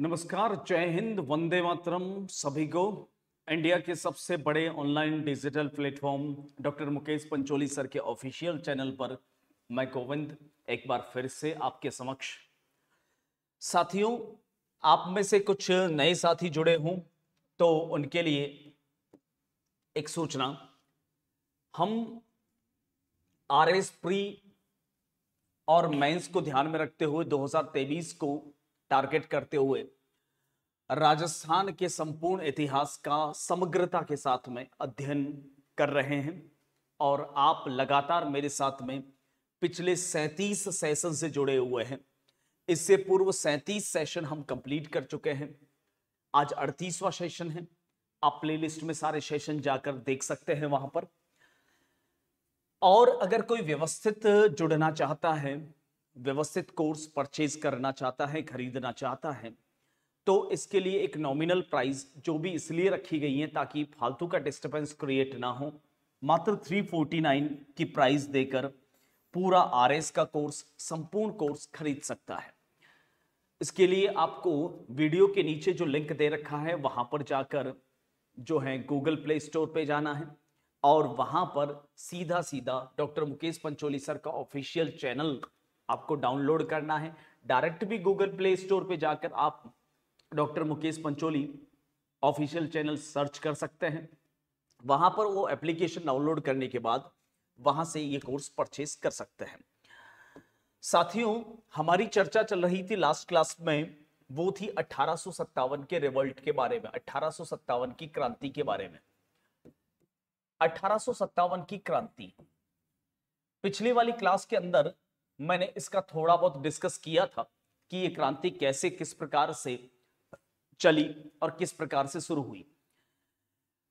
नमस्कार जय हिंद वंदे मातरम सभी को इंडिया के सबसे बड़े online digital platform doctor Mukesh Pancholi sir के ऑफिशियल चैनल पर मैं गोविंद एक बार फिर से आपके समक्ष साथियों आप में से कुछ नए साथी जुड़े हों तो उनके लिए एक सूचना हम आर एस प्री और मेंस को ध्यान में रखते हुए 2023 को टारगेट करते हुए राजस्थान के संपूर्ण इतिहास का समग्रता के साथ में अध्ययन कर रहे हैं और आप लगातार मेरे साथ में पिछले सैतीस सेशन से जुड़े हुए हैं इससे पूर्व सैंतीस सेशन हम कंप्लीट कर चुके हैं आज अड़तीसवा सेशन है आप प्लेलिस्ट में सारे सेशन जाकर देख सकते हैं वहां पर और अगर कोई व्यवस्थित जुड़ना चाहता है व्यवस्थित कोर्स परचेज करना चाहता है खरीदना चाहता है तो इसके लिए एक नॉमिनल प्राइस जो भी इसलिए रखी गई है ताकि फालतू का डिस्टर्बेंस क्रिएट ना हो मात्र 349 की प्राइस देकर पूरा आर का कोर्स संपूर्ण कोर्स खरीद सकता है इसके लिए आपको वीडियो के नीचे जो लिंक दे रखा है वहां पर जाकर जो है गूगल प्ले स्टोर पे जाना है और वहां पर सीधा सीधा डॉक्टर मुकेश पंचोली सर का ऑफिशियल चैनल आपको डाउनलोड करना है डायरेक्ट भी गूगल प्ले स्टोर पे जाकर आप doctor Mukesh Pancholi official channel search कर सकते हैं वहां पर वो एप्लीकेशन डाउनलोड करने के बाद वहां से ये कोर्स परचेस कर सकते हैं साथियों हमारी चर्चा चल रही थी लास्ट क्लास में वो थी अठारह के रिवोल्ट के बारे में अठारह की क्रांति के बारे में अठारह की क्रांति पिछली वाली क्लास के अंदर मैंने इसका थोड़ा बहुत डिस्कस किया था कि ये क्रांति कैसे किस प्रकार से चली और किस प्रकार से शुरू हुई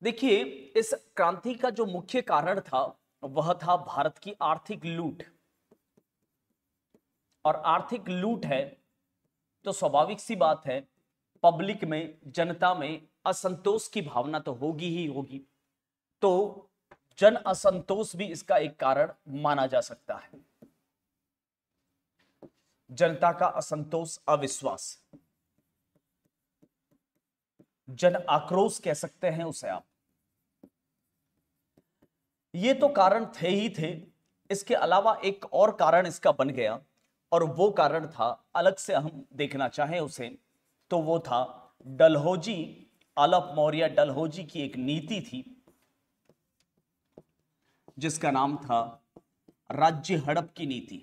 देखिए इस क्रांति का जो मुख्य कारण था वह था भारत की आर्थिक लूट और आर्थिक लूट है तो स्वाभाविक सी बात है पब्लिक में जनता में असंतोष की भावना तो होगी ही होगी तो जन असंतोष भी इसका एक कारण माना जा सकता है जनता का असंतोष अविश्वास जन आक्रोश कह सकते हैं उसे आप ये तो कारण थे ही थे इसके अलावा एक और कारण इसका बन गया और वो कारण था अलग से हम देखना चाहें उसे तो वो था डलहोजी अलप मौर्य डलहोजी की एक नीति थी जिसका नाम था राज्य हड़प की नीति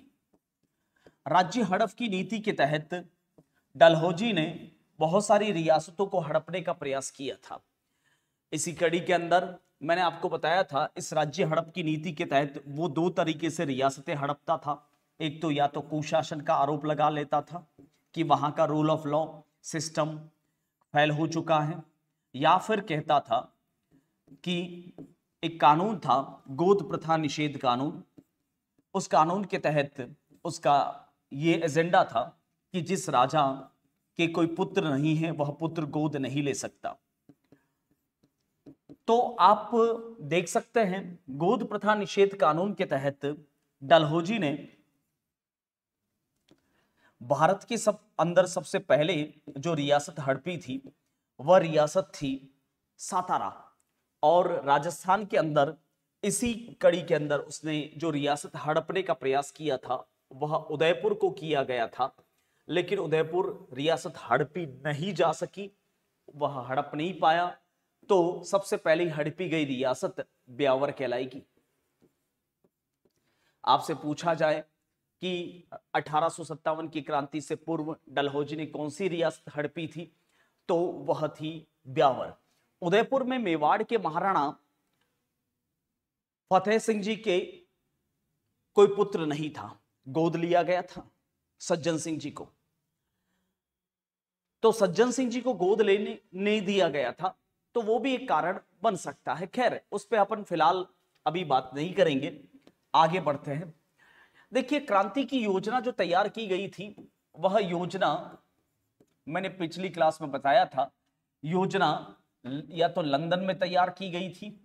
राज्य हड़प की नीति के तहत डलहौजी ने बहुत सारी रियासतों को हड़पने का प्रयास किया था इसी कड़ी के अंदर मैंने आपको बताया था इस राज्य हड़प की नीति के तहत वो दो तरीके से रियासतें हड़पता था एक तो या तो कुशासन का आरोप लगा लेता था कि वहाँ का रूल ऑफ लॉ सिस्टम फैल हो चुका है या फिर कहता था कि एक कानून था गोद प्रथा निषेध कानून उस कानून के तहत उसका ये एजेंडा था कि जिस राजा के कोई पुत्र नहीं है वह पुत्र गोद नहीं ले सकता तो आप देख सकते हैं गोद प्रथा निषेध कानून के तहत डलहोजी ने भारत के सब अंदर सबसे पहले जो रियासत हड़पी थी वह रियासत थी सातारा और राजस्थान के अंदर इसी कड़ी के अंदर उसने जो रियासत हड़पने का प्रयास किया था वह उदयपुर को किया गया था लेकिन उदयपुर रियासत हड़पी नहीं जा सकी वह हड़प नहीं पाया तो सबसे पहले हड़पी गई रियासत ब्यावर कहलाएगी आपसे पूछा जाए कि अठारह की क्रांति से पूर्व डलहौजी ने कौन सी रियासत हड़पी थी तो वह थी ब्यावर उदयपुर में मेवाड़ के महाराणा फतेह सिंह जी के कोई पुत्र नहीं था गोद लिया गया था सज्जन सिंह जी को तो सज्जन सिंह जी को गोद लेने नहीं दिया गया था तो वो भी एक कारण बन सकता है खैर उस पर अपन फिलहाल अभी बात नहीं करेंगे आगे बढ़ते हैं देखिए क्रांति की योजना जो तैयार की गई थी वह योजना मैंने पिछली क्लास में बताया था योजना या तो लंदन में तैयार की गई थी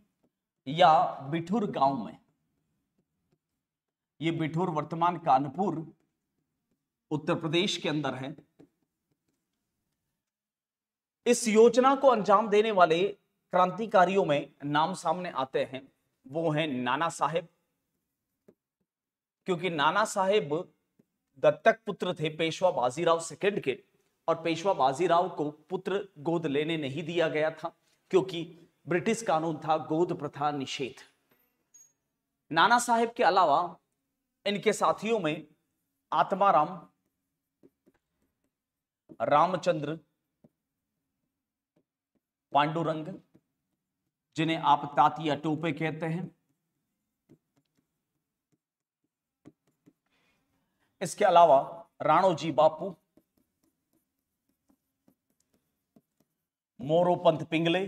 या बिठुर गांव में ये बिठूर वर्तमान कानपुर उत्तर प्रदेश के अंदर है इस योजना को अंजाम देने वाले क्रांतिकारियों में नाम सामने आते हैं वो हैं नाना साहेब क्योंकि नाना साहेब दत्तक पुत्र थे पेशवा बाजीराव सेकंड के और पेशवा बाजीराव को पुत्र गोद लेने नहीं दिया गया था क्योंकि ब्रिटिश कानून था गोद प्रथा निषेध नाना साहेब के अलावा इनके साथियों में आत्माराम रामचंद्र पांडुरंग जिन्हें आप तातिया टोपे कहते हैं इसके अलावा राणोजी बापू मोरोपंथ पिंगले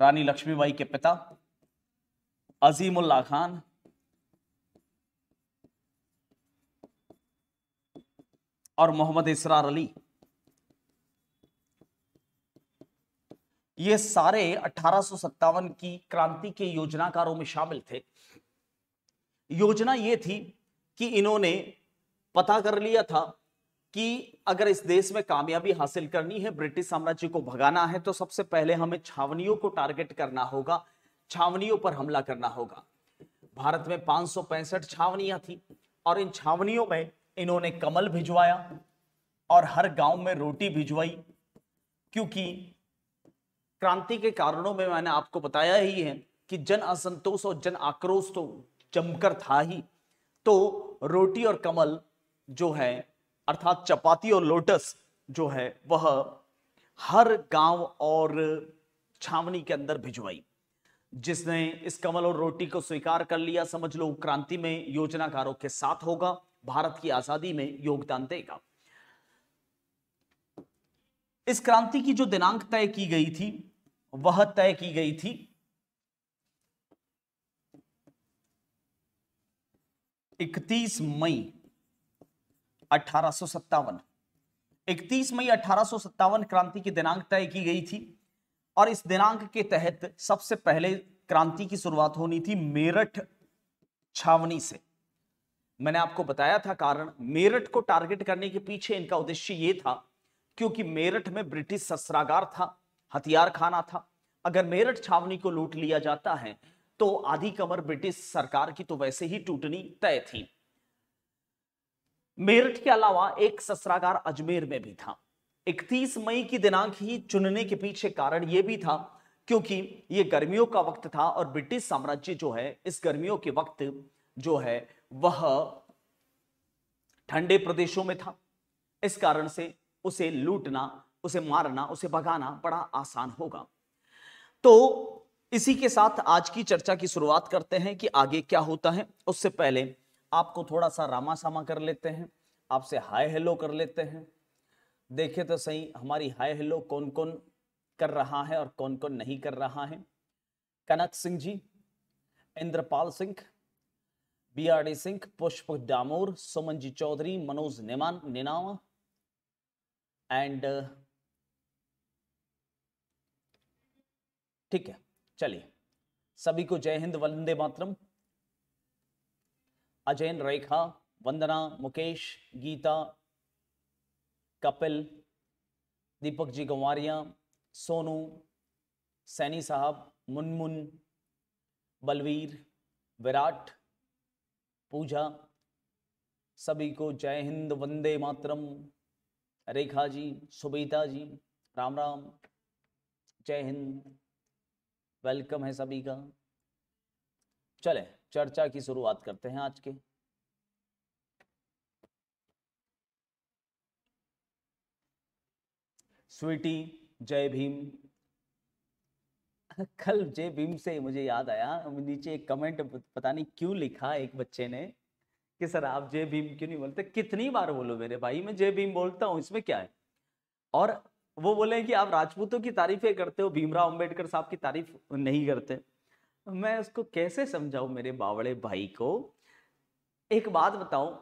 रानी लक्ष्मीबाई के पिता अजीमुल्ला खान और मोहम्मद इसरार अली ये सारे अठारह की क्रांति के योजनाकारों में शामिल थे योजना ये थी कि इन्होंने पता कर लिया था कि अगर इस देश में कामयाबी हासिल करनी है ब्रिटिश साम्राज्य को भगाना है तो सबसे पहले हमें छावनियों को टारगेट करना होगा छावनियों पर हमला करना होगा भारत में पांच छावनियां थी और इन छावनियों में इन्होंने कमल भिजवाया और हर गांव में रोटी भिजवाई क्योंकि क्रांति के कारणों में मैंने आपको बताया ही है कि जन असंतोष और जन आक्रोश तो जमकर था ही तो रोटी और कमल जो है अर्थात चपाती और लोटस जो है वह हर गांव और छावनी के अंदर भिजवाई जिसने इस कमल और रोटी को स्वीकार कर लिया समझ लो क्रांति में योजनाकारों के साथ होगा भारत की आजादी में योगदान देगा इस क्रांति की जो दिनांक तय की गई थी वह तय की गई थी इकतीस मई अठारह सत्तावन इकतीस मई अठारह सत्तावन क्रांति की दिनांक तय की गई थी और इस दिनांक के तहत सबसे पहले क्रांति की शुरुआत होनी थी मेरठ छावनी से मैंने आपको बताया था कारण मेरठ को टारगेट करने के पीछे इनका उद्देश्य यह था क्योंकि मेरठ में ब्रिटिश शस्त्रागार था हथियार खाना था अगर मेरठ छावनी को लूट लिया जाता है तो आधी कमर ब्रिटिश सरकार की तो वैसे ही टूटनी तय थी मेरठ के अलावा एक शस्त्रागार अजमेर में भी था इकतीस मई की दिनांक ही चुनने के पीछे कारण यह भी था क्योंकि ये गर्मियों का वक्त था और ब्रिटिश साम्राज्य जो है इस गर्मियों के वक्त जो है वह ठंडे प्रदेशों में था इस कारण से उसे लूटना उसे मारना उसे भगाना बड़ा आसान होगा तो इसी के साथ आज की चर्चा की शुरुआत करते हैं कि आगे क्या होता है उससे पहले आपको थोड़ा सा रामा सामा कर लेते हैं आपसे हाय हेलो कर लेते हैं देखिए तो सही हमारी हाय हेलो कौन कौन कर रहा है और कौन कौन नहीं कर रहा है Kanak Singh ji Indrapal Singh B R D Singh Pushp Damor Suman ji Chaudhary Manoj निमान निनाव एंड ठीक है चलिए सभी को जय हिंद वंदे मातरम अजयन रेखा वंदना मुकेश गीता कपिल दीपक जी गंवरिया सोनू सैनी साहब मुनमुन बलवीर विराट पूजा सभी को जय हिंद वंदे मातरम रेखा जी सुबीता जी राम राम जय हिंद वेलकम है सभी का चले चर्चा की शुरुआत करते हैं आज के स्वीटी जय भीम कल जय भीम से मुझे याद आया नीचे एक कमेंट पता नहीं क्यों लिखा एक बच्चे ने कि सर आप जय भीम क्यों नहीं बोलते कितनी बार बोलो मेरे भाई मैं जय भीम बोलता हूँ इसमें क्या है और वो बोले कि आप राजपूतों की तारीफें करते हो भीमराव अंबेडकर साहब की तारीफ नहीं करते मैं उसको कैसे समझाऊ मेरे बावड़े भाई को एक बात बताऊ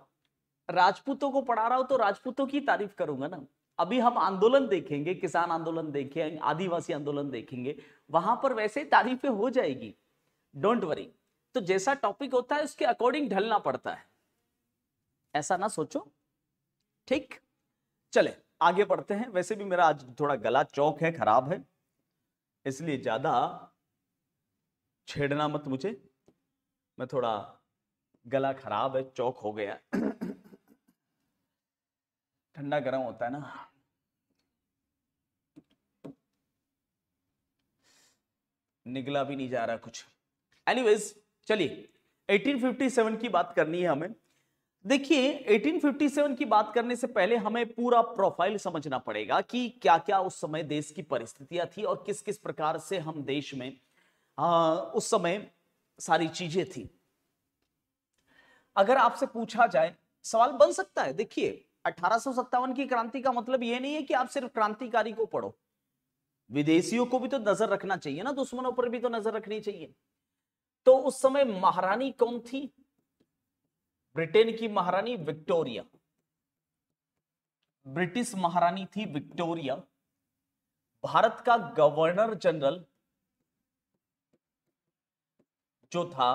राजपूतों को पढ़ा रहा हूं तो राजपूतों की तारीफ करूंगा ना अभी हम आंदोलन देखेंगे किसान आंदोलन देखेंगे आदिवासी आंदोलन देखेंगे वहां पर वैसे तारीफें हो जाएगी डोंट वरी तो जैसा टॉपिक होता है उसके अकॉर्डिंग ढलना पड़ता है ऐसा ना सोचो ठीक चले आगे बढ़ते हैं वैसे भी मेरा आज थोड़ा गला चौक है खराब है इसलिए ज्यादा छेड़ना मत मुझे मैं थोड़ा गला खराब है चौक हो गया ठंडा गर्म होता है ना निकला भी नहीं जा रहा कुछ एनीवेज चलिए 1857 की बात करनी है हमें देखिए 1857 की बात करने से पहले हमें पूरा प्रोफाइल समझना पड़ेगा कि क्या क्या उस समय देश की परिस्थितियां थी और किस किस प्रकार से हम देश में आ, उस समय सारी चीजें थी अगर आपसे पूछा जाए सवाल बन सकता है देखिए अठारह की क्रांति का मतलब यह नहीं है कि आप सिर्फ क्रांतिकारी को पढ़ो विदेशियों को भी तो नजर रखना चाहिए ना दुश्मनों पर भी तो नजर रखनी चाहिए तो उस समय महारानी कौन थी ब्रिटेन की महारानी विक्टोरिया ब्रिटिश महारानी थी विक्टोरिया भारत का गवर्नर जनरल जो था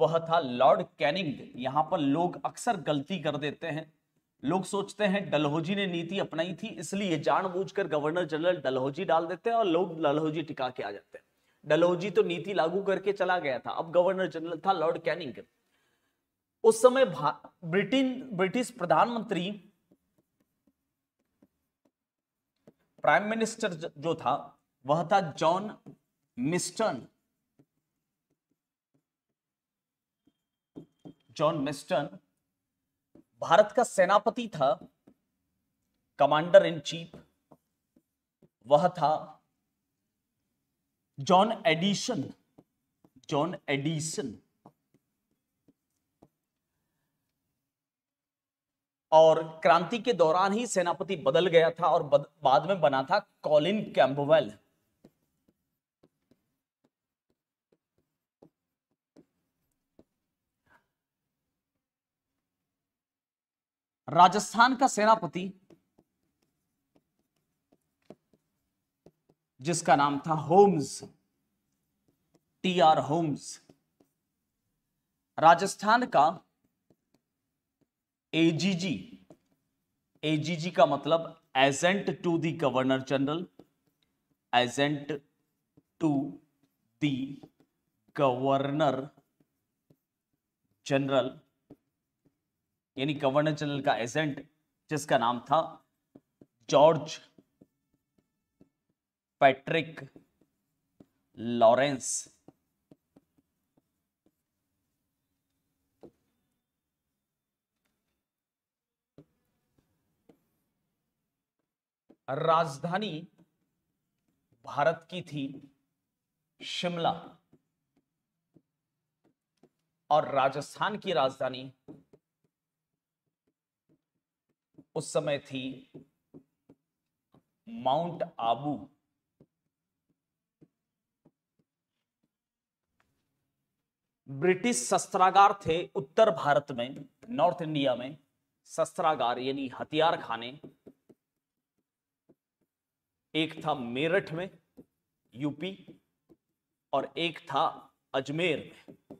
वह था लॉर्ड कैनिंग यहां पर लोग अक्सर गलती कर देते हैं लोग सोचते हैं डलहौजी ने नीति अपनाई थी इसलिए जानबूझकर गवर्नर जनरल डलहौजी डाल देते हैं और लोग डलहौजी टिका के आ जाते हैं डलहौजी तो नीति लागू करके चला गया था अब गवर्नर जनरल था लॉर्ड कैनिंग उस समय ब्रिटेन ब्रिटिश प्रधानमंत्री प्राइम मिनिस्टर जो था वह था जॉन मिस्टन जॉन मिस्टन भारत का सेनापति था कमांडर इन चीफ वह था जॉन एडिशन जॉन एडिसन और क्रांति के दौरान ही सेनापति बदल गया था और बाद में बना था कॉलिन कैम्बवेल राजस्थान का सेनापति जिसका नाम था Holmes T R Holmes Rajasthan का एजीजी एजीजी का मतलब agent to the governor general agent to the governor general यानी गवर्नर जनरल का एजेंट जिसका नाम था जॉर्ज पैट्रिक लॉरेंस राजधानी भारत की थी शिमला और राजस्थान की राजधानी उस समय थी माउंट आबू ब्रिटिश शस्त्रागार थे उत्तर भारत में नॉर्थ इंडिया में शस्त्रागार यानी हथियार खाने एक था मेरठ में यूपी और एक था अजमेर में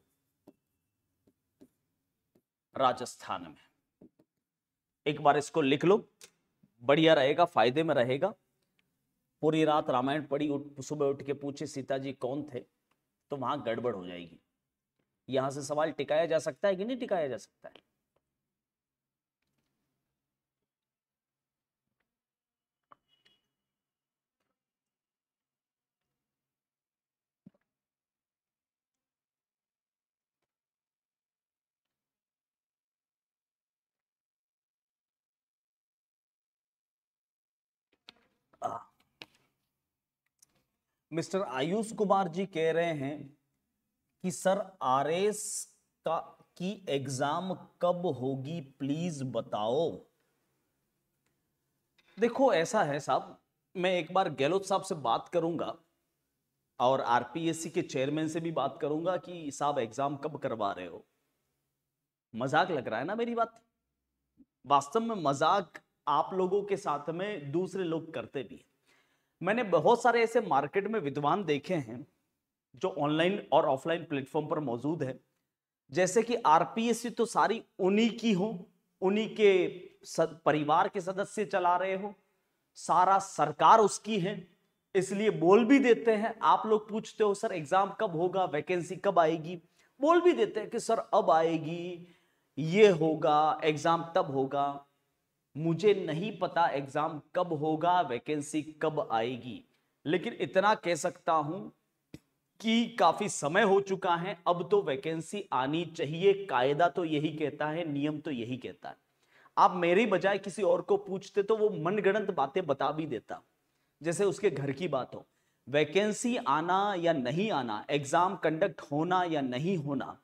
राजस्थान में एक बार इसको लिख लो बढ़िया रहेगा फायदे में रहेगा पूरी रात रामायण पढ़ी उठ सुबह उठ के पूछे सीता जी कौन थे तो वहां गड़बड़ हो जाएगी यहां से सवाल टिकाया जा सकता है कि नहीं टिकाया जा सकता है मिस्टर आयुष कुमार जी कह रहे हैं कि सर आर एस का की एग्जाम कब होगी प्लीज बताओ देखो ऐसा है साहब मैं एक बार गहलोत साहब से बात करूंगा और आरपीएससी के चेयरमैन से भी बात करूंगा कि साहब एग्जाम कब करवा रहे हो मजाक लग रहा है ना मेरी बात वास्तव में मजाक आप लोगों के साथ में दूसरे लोग करते भी हैं मैंने बहुत सारे ऐसे मार्केट में विद्वान देखे हैं जो ऑनलाइन और ऑफलाइन प्लेटफॉर्म पर मौजूद है जैसे कि आरपीएससी तो सारी उन्हीं की हो उन्हीं के परिवार के सदस्य चला रहे हो सारा सरकार उसकी है इसलिए बोल भी देते हैं आप लोग पूछते हो सर एग्जाम कब होगा वैकेंसी कब आएगी बोल भी देते हैं कि सर अब आएगी ये होगा एग्जाम तब होगा मुझे नहीं पता एग्जाम कब होगा वैकेंसी कब आएगी लेकिन इतना कह सकता हूं कि काफी समय हो चुका है अब तो वैकेंसी आनी चाहिए कायदा तो यही कहता है नियम तो यही कहता है आप मेरी बजाय किसी और को पूछते तो वो मनगणंत बातें बता भी देता जैसे उसके घर की बात हो वैकेंसी आना या नहीं आना एग्जाम कंडक्ट होना या नहीं होना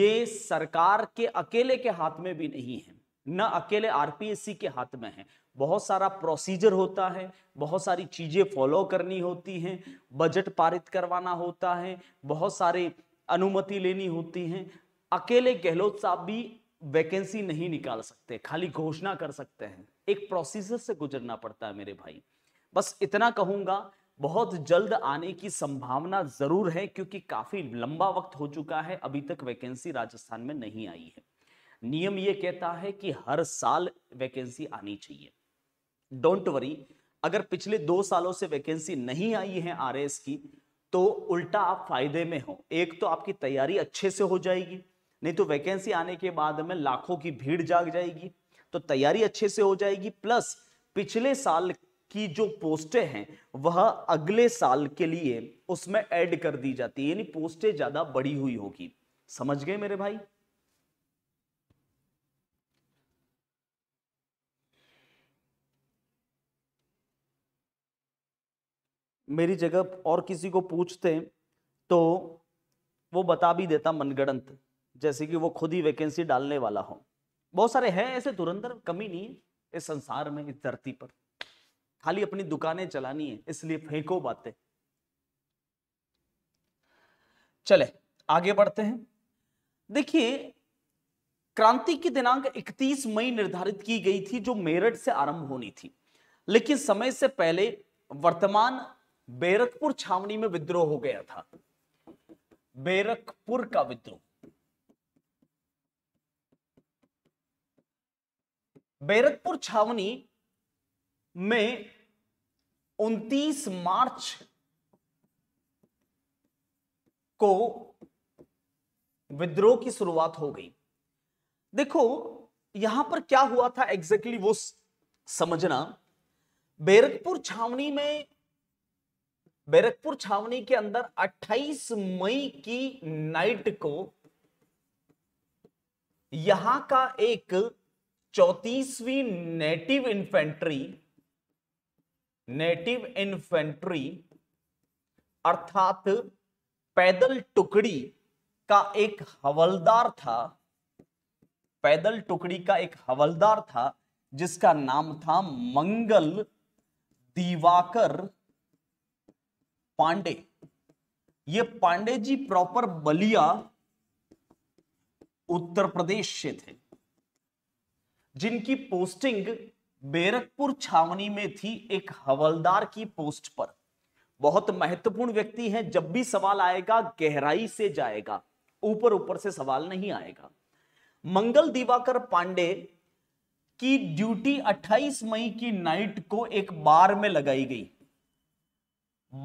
ये सरकार के अकेले के हाथ में भी नहीं है न अकेले आरपीएससी के हाथ में है बहुत सारा प्रोसीजर होता है बहुत सारी चीजें फॉलो करनी होती हैं बजट पारित करवाना होता है बहुत सारे अनुमति लेनी होती है अकेले गहलोत साहब भी वैकेंसी नहीं निकाल सकते खाली घोषणा कर सकते हैं एक प्रोसीजर से गुजरना पड़ता है मेरे भाई बस इतना कहूंगा बहुत जल्द आने की संभावना जरूर है क्योंकि काफी लंबा वक्त हो चुका है अभी तक वैकेंसी राजस्थान में नहीं आई है नियम ये कहता है कि हर साल वैकेंसी आनी चाहिए डोंट वरी अगर पिछले दो सालों से वैकेंसी नहीं आई है आर की तो उल्टा आप फायदे में हो एक तो आपकी तैयारी अच्छे से हो जाएगी नहीं तो वैकेंसी आने के बाद में लाखों की भीड़ जाग जाएगी तो तैयारी अच्छे से हो जाएगी प्लस पिछले साल की जो पोस्टें हैं वह अगले साल के लिए उसमें ऐड कर दी जाती है यानी पोस्टें ज़्यादा बड़ी हुई होगी समझ गए मेरे भाई मेरी जगह और किसी को पूछते तो वो बता भी देता मनगढ़ंत जैसे कि वो खुद ही वैकेंसी डालने वाला हो बहुत सारे हैं ऐसे धुरंधर कमी नहीं है इस संसार में इस धरती पर खाली अपनी दुकानें चलानी है इसलिए फेंको बातें चले आगे बढ़ते हैं देखिए क्रांति की दिनांक 31 मई निर्धारित की गई थी जो मेरठ से आरंभ होनी थी लेकिन समय से पहले वर्तमान बैरकपुर छावनी में विद्रोह हो गया था बैरकपुर का विद्रोह बैरकपुर छावनी में 29 मार्च को विद्रोह की शुरुआत हो गई देखो यहां पर क्या हुआ था एग्जैक्टली exactly वो समझना बैरकपुर छावनी में बैरकपुर छावनी के अंदर 28 मई की नाइट को यहां का एक चौतीसवीं नेटिव इन्फेंट्री नेटिव इन्फेंट्री अर्थात पैदल टुकड़ी का एक हवलदार था पैदल टुकड़ी का एक हवलदार था जिसका नाम था मंगल दिवाकर पांडे ये पांडे जी प्रॉपर बलिया उत्तर प्रदेश से थे जिनकी पोस्टिंग बेरकपुर छावनी में थी एक हवलदार की पोस्ट पर बहुत महत्वपूर्ण व्यक्ति है जब भी सवाल आएगा गहराई से जाएगा ऊपर ऊपर से सवाल नहीं आएगा मंगल दिवाकर पांडे की ड्यूटी 28 मई की नाइट को एक बार में लगाई गई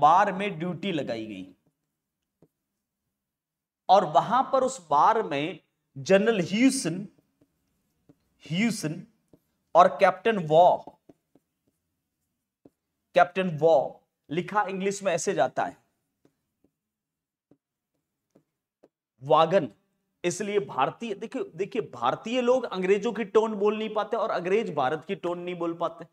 बार में ड्यूटी लगाई गई और वहां पर उस बार में जनरल ह्यूसन ह्यूसन और कैप्टन वॉ कैप्टन वॉ लिखा इंग्लिश में ऐसे जाता है वागन इसलिए भारतीय देखिए देखिए भारतीय लोग अंग्रेजों की टोन बोल नहीं पाते और अंग्रेज भारत की टोन नहीं बोल पाते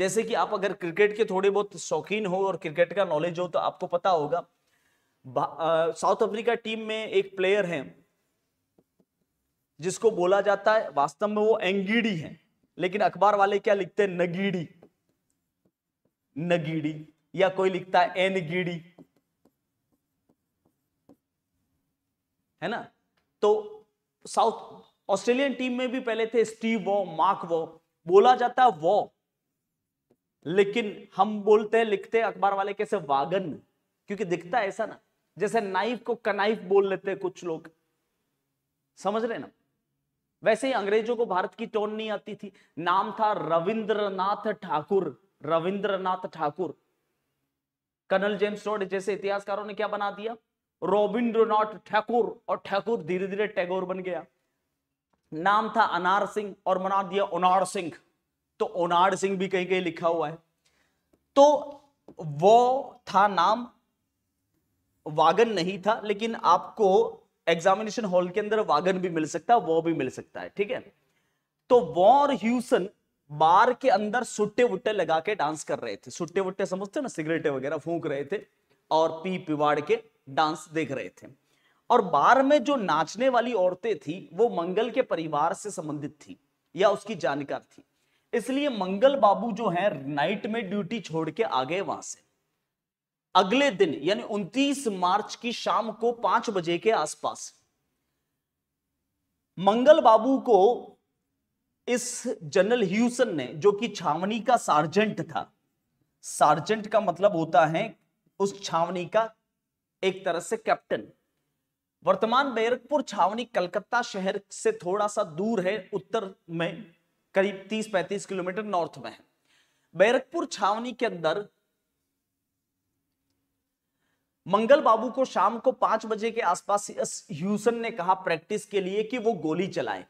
जैसे कि आप अगर क्रिकेट के थोड़े बहुत शौकीन हो और क्रिकेट का नॉलेज हो तो आपको पता होगा साउथ अफ्रीका टीम में एक प्लेयर है जिसको बोला जाता है वास्तव में वो एंगीडी है लेकिन अखबार वाले क्या लिखते हैं नगीडी नगीडी या कोई लिखता है एनगीडी है ना तो साउथ ऑस्ट्रेलियन टीम में भी पहले थे स्टीव वॉ मार्क वॉ बोला जाता है वॉ लेकिन हम बोलते हैं लिखते अखबार वाले कैसे वागन क्योंकि दिखता है ऐसा ना जैसे नाइफ को कनाइफ बोल लेते हैं कुछ लोग समझ रहे ना वैसे ही अंग्रेजों को भारत की टोन नहीं आती थी नाम था रविंद्रनाथ ठाकुर रविंद्रनाथ ठाकुर कर्नल जेम्स रोड जैसे इतिहासकारों ने क्या बना दिया रविंद्रनाथ ठाकुर और ठाकुर धीरे धीरे टैगोर बन गया नाम था अनार सिंह और बना दिया उनार सिंह तो ओनाड सिंह भी कहीं कहीं लिखा हुआ है तो वो था नाम वागन नहीं था लेकिन आपको एग्जामिनेशन हॉल के अंदर वागन भी मिल सकता है वो भी मिल सकता है ठीक है तो और ह्यूसन बार के अंदर सुट्टे वुट्टे लगा के डांस कर रहे थे सुट्टे वुट्टे समझते ना सिगरेटे वगैरह फूंक रहे थे और पी पिवाड़ के डांस देख रहे थे और बार में जो नाचने वाली औरतें थी वो मंगल के परिवार से संबंधित थी या उसकी जानकार थी इसलिए मंगल बाबू जो है नाइट में ड्यूटी छोड़ के आ गए वहां से अगले दिन यानी 29 मार्च की शाम को पांच बजे के आसपास मंगल बाबू को इस जनरल ह्यूसन ने जो कि छावनी का सार्जेंट था सार्जेंट का मतलब होता है उस छावनी का एक तरह से कैप्टन वर्तमान बैरकपुर छावनी कलकत्ता शहर से थोड़ा सा दूर है उत्तर में करीब 30-35 किलोमीटर नॉर्थ में है बैरकपुर छावनी के अंदर मंगल बाबू को शाम को पांच बजे के आसपास ह्यूसन ने कहा प्रैक्टिस के लिए कि वो गोली चलाएं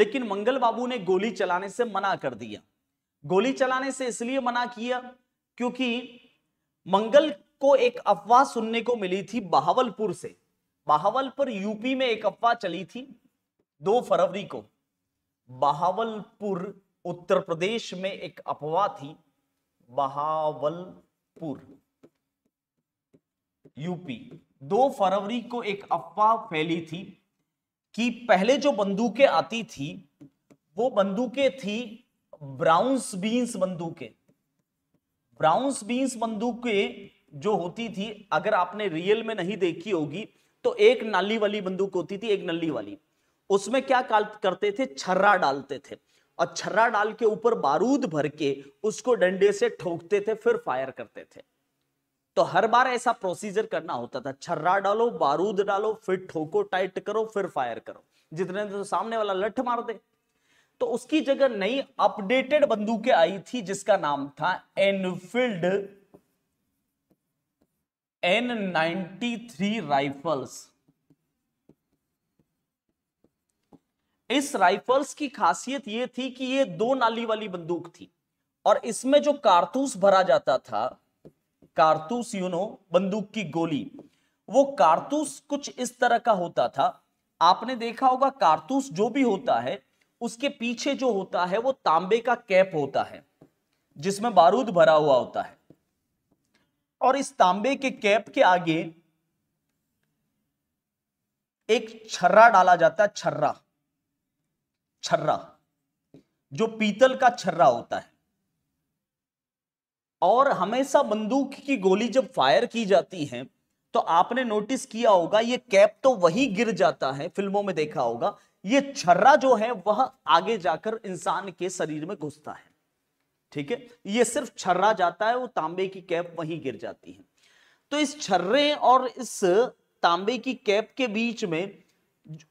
लेकिन मंगल बाबू ने गोली चलाने से मना कर दिया गोली चलाने से इसलिए मना किया क्योंकि मंगल को एक अफवाह सुनने को मिली थी बहावलपुर से बहावलपुर यूपी में एक अफवाह चली थी दो फरवरी को बहावलपुर उत्तर प्रदेश में एक अफवाह थी बहावलपुर यूपी दो फरवरी को एक अफवाह फैली थी कि पहले जो बंदूकें आती थी वो बंदूकें थी ब्राउन्स बीन्स बंदूकें ब्राउन्स बीन्स बंदूकें जो होती थी अगर आपने रियल में नहीं देखी होगी तो एक नाली वाली बंदूक होती थी एक नली वाली उसमें क्या करते थे छर्रा डालते थे और छर्रा डाल के ऊपर बारूद भर के उसको डंडे से ठोकते थे फिर फायर करते थे तो हर बार ऐसा प्रोसीजर करना होता था छर्रा डालो बारूद डालो फिर ठोको टाइट करो फिर फायर करो जितने तो सामने वाला लठ मार दे तो उसकी जगह नई अपडेटेड बंदूकें आई थी जिसका नाम था Enfield N ninety three rifles इस राइफल्स की खासियत यह थी कि ये दो नाली वाली बंदूक थी और इसमें जो कारतूस भरा जाता था कारतूस यू नो बंदूक की गोली वो कारतूस कुछ इस तरह का होता था आपने देखा होगा कारतूस जो भी होता है उसके पीछे जो होता है वो तांबे का कैप होता है जिसमें बारूद भरा हुआ होता है और इस तांबे के कैप के आगे एक छर्रा डाला जाता है छर्रा छर्रा जो पीतल का छर्रा होता है और हमेशा बंदूक की गोली जब फायर की जाती है तो आपने नोटिस किया होगा ये कैप तो वही गिर जाता है फिल्मों में देखा होगा ये छर्रा जो है वह आगे जाकर इंसान के शरीर में घुसता है ठीक है ये सिर्फ छर्रा जाता है वो तांबे की कैप वही गिर जाती है तो इस छर्रे और इस तांबे की कैप के बीच में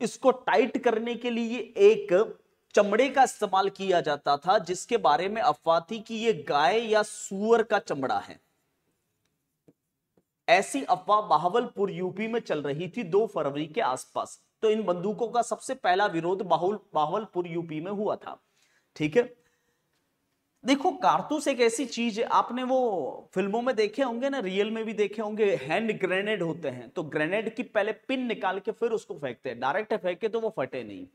इसको टाइट करने के लिए एक चमड़े का इस्तेमाल किया जाता था जिसके बारे में अफवाह थी कि यह गाय या सुअर का चमड़ा है ऐसी अफवाह बहावलपुर यूपी में चल रही थी दो फरवरी के आसपास तो इन बंदूकों का सबसे पहला विरोध बाहुल बाहवलपुर यूपी में हुआ था ठीक है देखो कारतूस एक ऐसी चीज है आपने वो फिल्मों में देखे होंगे ना रियल में भी देखे होंगे हैंड ग्रेनेड होते हैं तो ग्रेनेड की पहले पिन निकाल के फिर उसको फेंकते हैं डायरेक्ट फेंके तो वो फटे नहीं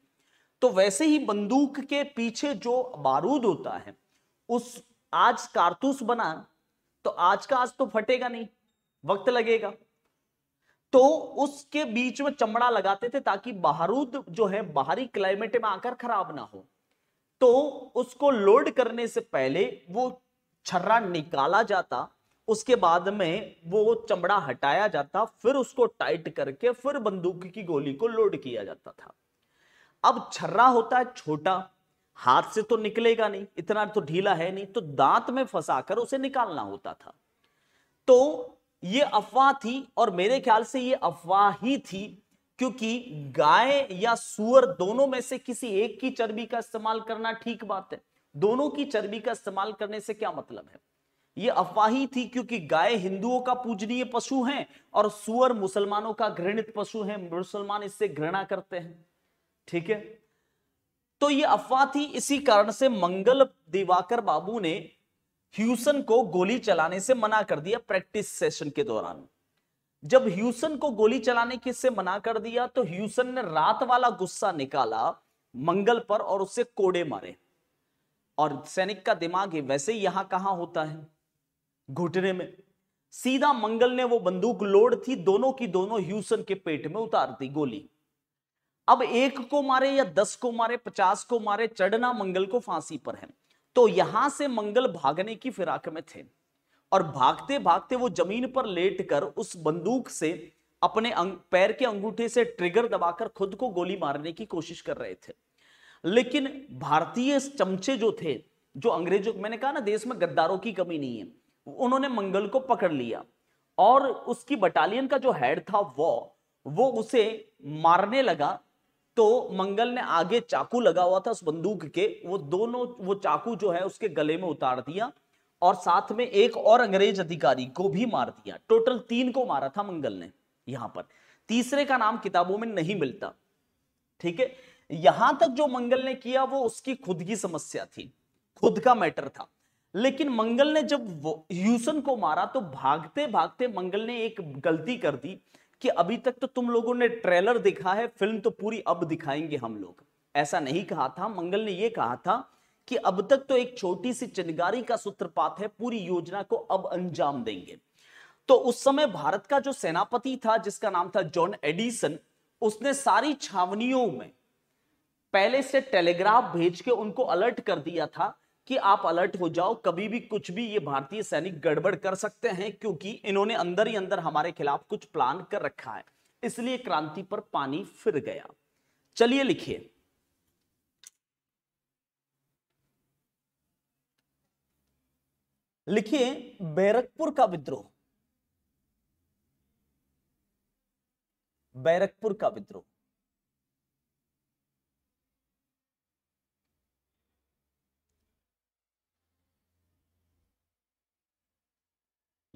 तो वैसे ही बंदूक के पीछे जो बारूद होता है उस आज कारतूस बना तो आज का आज तो फटेगा नहीं वक्त लगेगा तो उसके बीच में चमड़ा लगाते थे ताकि बारूद जो है बाहरी क्लाइमेट में आकर खराब ना हो तो उसको लोड करने से पहले वो छर्रा निकाला जाता उसके बाद में वो चमड़ा हटाया जाता फिर उसको टाइट करके फिर बंदूक की गोली को लोड किया जाता था अब छर्रा होता है छोटा हाथ से तो निकलेगा नहीं इतना तो ढीला है नहीं तो दांत में फंसाकर उसे निकालना होता था तो ये अफवाह थी और मेरे ख्याल से ये अफवाह ही थी क्योंकि गाय या सुअर दोनों में से किसी एक की चर्बी का इस्तेमाल करना ठीक बात है दोनों की चर्बी का इस्तेमाल करने से क्या मतलब है यह अफवाही थी क्योंकि गाय हिंदुओं का पूजनीय पशु है और सुअर मुसलमानों का घृणित पशु है मुसलमान इससे घृणा करते हैं ठीक है तो ये अफवाह थी इसी कारण से मंगल दिवाकर बाबू ने ह्यूसन को गोली चलाने से मना कर दिया प्रैक्टिस सेशन के दौरान जब ह्यूसन को गोली चलाने की से मना कर दिया तो ह्यूसन ने रात वाला गुस्सा निकाला मंगल पर और उससे कोड़े मारे और सैनिक का दिमाग वैसे ही यहां कहां होता है घुटने में सीधा मंगल ने वो बंदूक लोड थी दोनों की दोनों ह्यूसन के पेट में उतार दी गोली अब एक को मारे या दस को मारे पचास को मारे चढ़ना मंगल को फांसी पर है तो यहां से मंगल भागने की फिराक में थे और भागते भागते वो जमीन पर लेटकर उस बंदूक से अपने पैर के अंगूठे से ट्रिगर दबाकर खुद को गोली मारने की कोशिश कर रहे थे लेकिन भारतीय चमचे जो थे जो अंग्रेजों मैंने कहा ना देश में गद्दारों की कमी नहीं है उन्होंने मंगल को पकड़ लिया और उसकी बटालियन का जो हेड था वो वो उसे मारने लगा तो मंगल ने आगे चाकू लगा हुआ था उस बंदूक के वो दोनों वो चाकू जो है उसके गले में उतार दिया और साथ में एक और अंग्रेज अधिकारी को भी मार दिया टोटल तीन को मारा था मंगल ने यहां पर तीसरे का नाम किताबों में नहीं मिलता ठीक है यहां तक जो मंगल ने किया वो उसकी खुद की समस्या थी खुद का मैटर था लेकिन मंगल ने जब ह्यूसन को मारा तो भागते भागते मंगल ने एक गलती कर दी कि अभी तक तो तुम लोगों ने ट्रेलर देखा है फिल्म तो पूरी अब दिखाएंगे हम लोग ऐसा नहीं कहा था मंगल ने यह कहा था कि अब तक तो एक छोटी सी चिंगारी का सूत्रपात है पूरी योजना को अब अंजाम देंगे तो उस समय भारत का जो सेनापति था जिसका नाम था जॉन एडिसन उसने सारी छावनियों में पहले से टेलीग्राफ भेज के उनको अलर्ट कर दिया था कि आप अलर्ट हो जाओ कभी भी कुछ भी ये भारतीय सैनिक गड़बड़ कर सकते हैं क्योंकि इन्होंने अंदर ही अंदर हमारे खिलाफ कुछ प्लान कर रखा है इसलिए क्रांति पर पानी फिर गया चलिए लिखिए लिखिए बैरकपुर का विद्रोह बैरकपुर का विद्रोह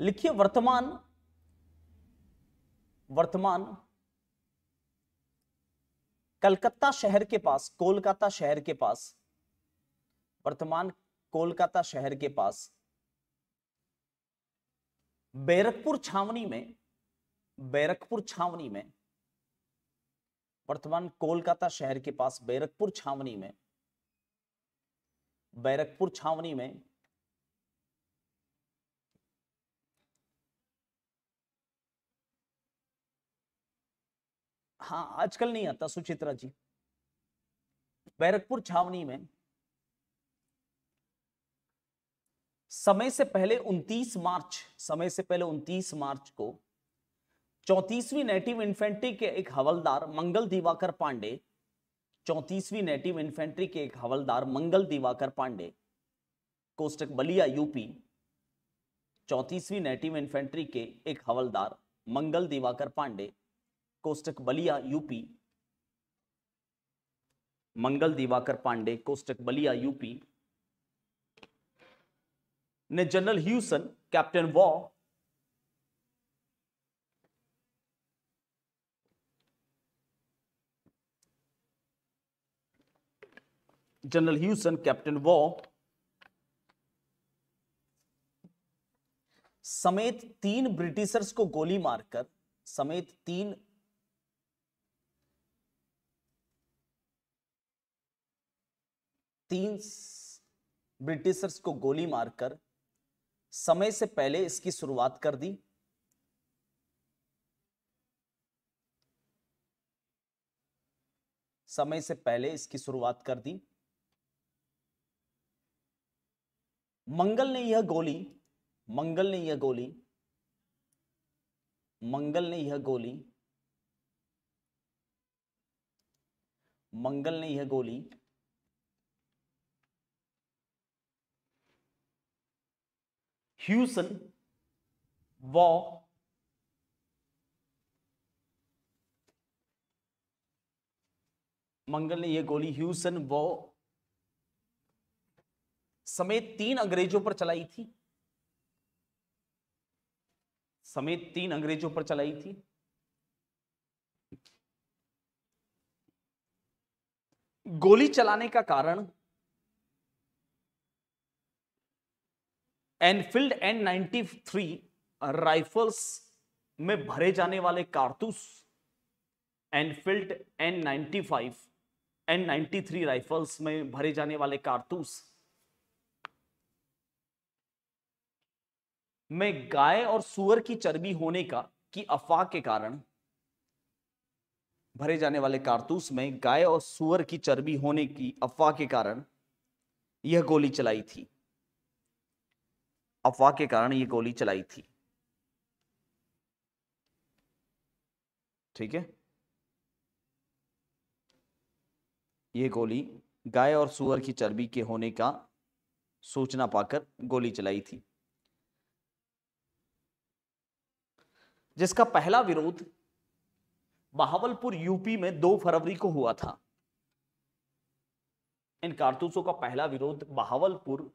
लिखिए वर्तमान वर्तमान कलकत्ता शहर के पास कोलकाता शहर के पास वर्तमान कोलकाता शहर के पास बैरकपुर छावनी में बैरकपुर छावनी में वर्तमान कोलकाता शहर के पास बैरकपुर छावनी में बैरकपुर छावनी में हाँ आजकल नहीं आता सुचित्रा जी बैरकपुर छावनी में समय से पहले 29 मार्च समय से पहले 29 मार्च को चौतीसवीं नेटिव इन्फेंट्री के एक हवलदार मंगल दिवाकर पांडे चौतीसवीं नेटिव इन्फेंट्री के एक हवलदार मंगल दिवाकर पांडे कोस्टक बलिया यूपी चौतीसवीं नेटिव इन्फेंट्री के एक हवलदार मंगल दिवाकर पांडे कोस्टक बलिया यूपी मंगल दिवाकर पांडे कोस्टक बलिया यूपी ने general Hewson captain Waugh general Hewson captain Waugh समेत तीन ब्रिटिशर्स को गोली मारकर समेत तीन तीन ब्रिटिशर्स को गोली मारकर समय से पहले इसकी शुरुआत कर दी समय से पहले इसकी शुरुआत कर दी मंगल ने यह गोली मंगल ने यह गोली मंगल ने यह गोली मंगल ने यह गोली फ्यूजन वॉ मंगल ने यह गोली ह्यूसन वॉ समेत तीन अंग्रेजों पर चलाई थी समेत तीन अंग्रेजों पर चलाई थी गोली चलाने का कारण एनफील्ड एन थ्री राइफल्स में भरे जाने वाले कारतूस Enfield N five N three rifles में भरे जाने वाले कारतूस में गाय और सुअर की चर्बी होने का की अफवाह के कारण भरे जाने वाले कारतूस में गाय और सुअर की चर्बी होने की अफवाह के कारण यह गोली चलाई थी अफवाह के कारण ये गोली चलाई थी ठीक है ये गोली गाय और सुअर की चर्बी के होने का सूचना पाकर गोली चलाई थी जिसका पहला विरोध बहावलपुर यूपी में दो फरवरी को हुआ था इन कारतूसों का पहला विरोध बहावलपुर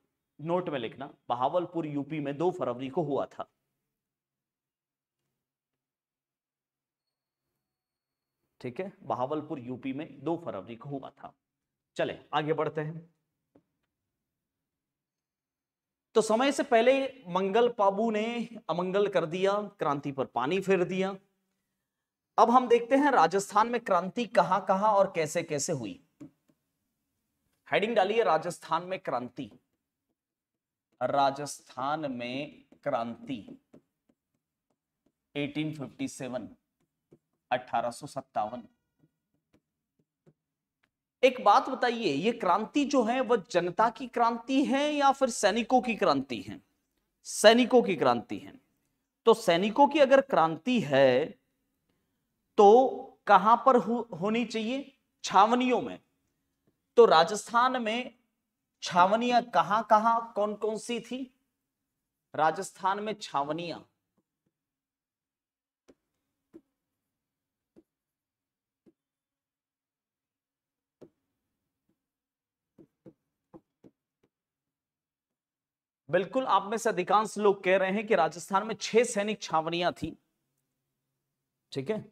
नोट में लिखना बहावलपुर यूपी में दो फरवरी को हुआ था ठीक है बहावलपुर यूपी में दो फरवरी को हुआ था चले आगे बढ़ते हैं तो समय से पहले मंगल पाबू ने अमंगल कर दिया क्रांति पर पानी फेर दिया अब हम देखते हैं राजस्थान में क्रांति कहां कहां और कैसे कैसे हुई हेडिंग डालिए है राजस्थान में क्रांति राजस्थान में क्रांति 1857 अठारह एक बात बताइए ये क्रांति जो है वह जनता की क्रांति है या फिर सैनिकों की क्रांति है सैनिकों की क्रांति है तो सैनिकों की अगर क्रांति है तो कहां पर हो, होनी चाहिए छावनियों में तो राजस्थान में छावनियां कहां कहां कौन कौन सी थी राजस्थान में छावनियां बिल्कुल आप में से अधिकांश लोग कह रहे हैं कि राजस्थान में छह सैनिक छावनियां थी ठीक है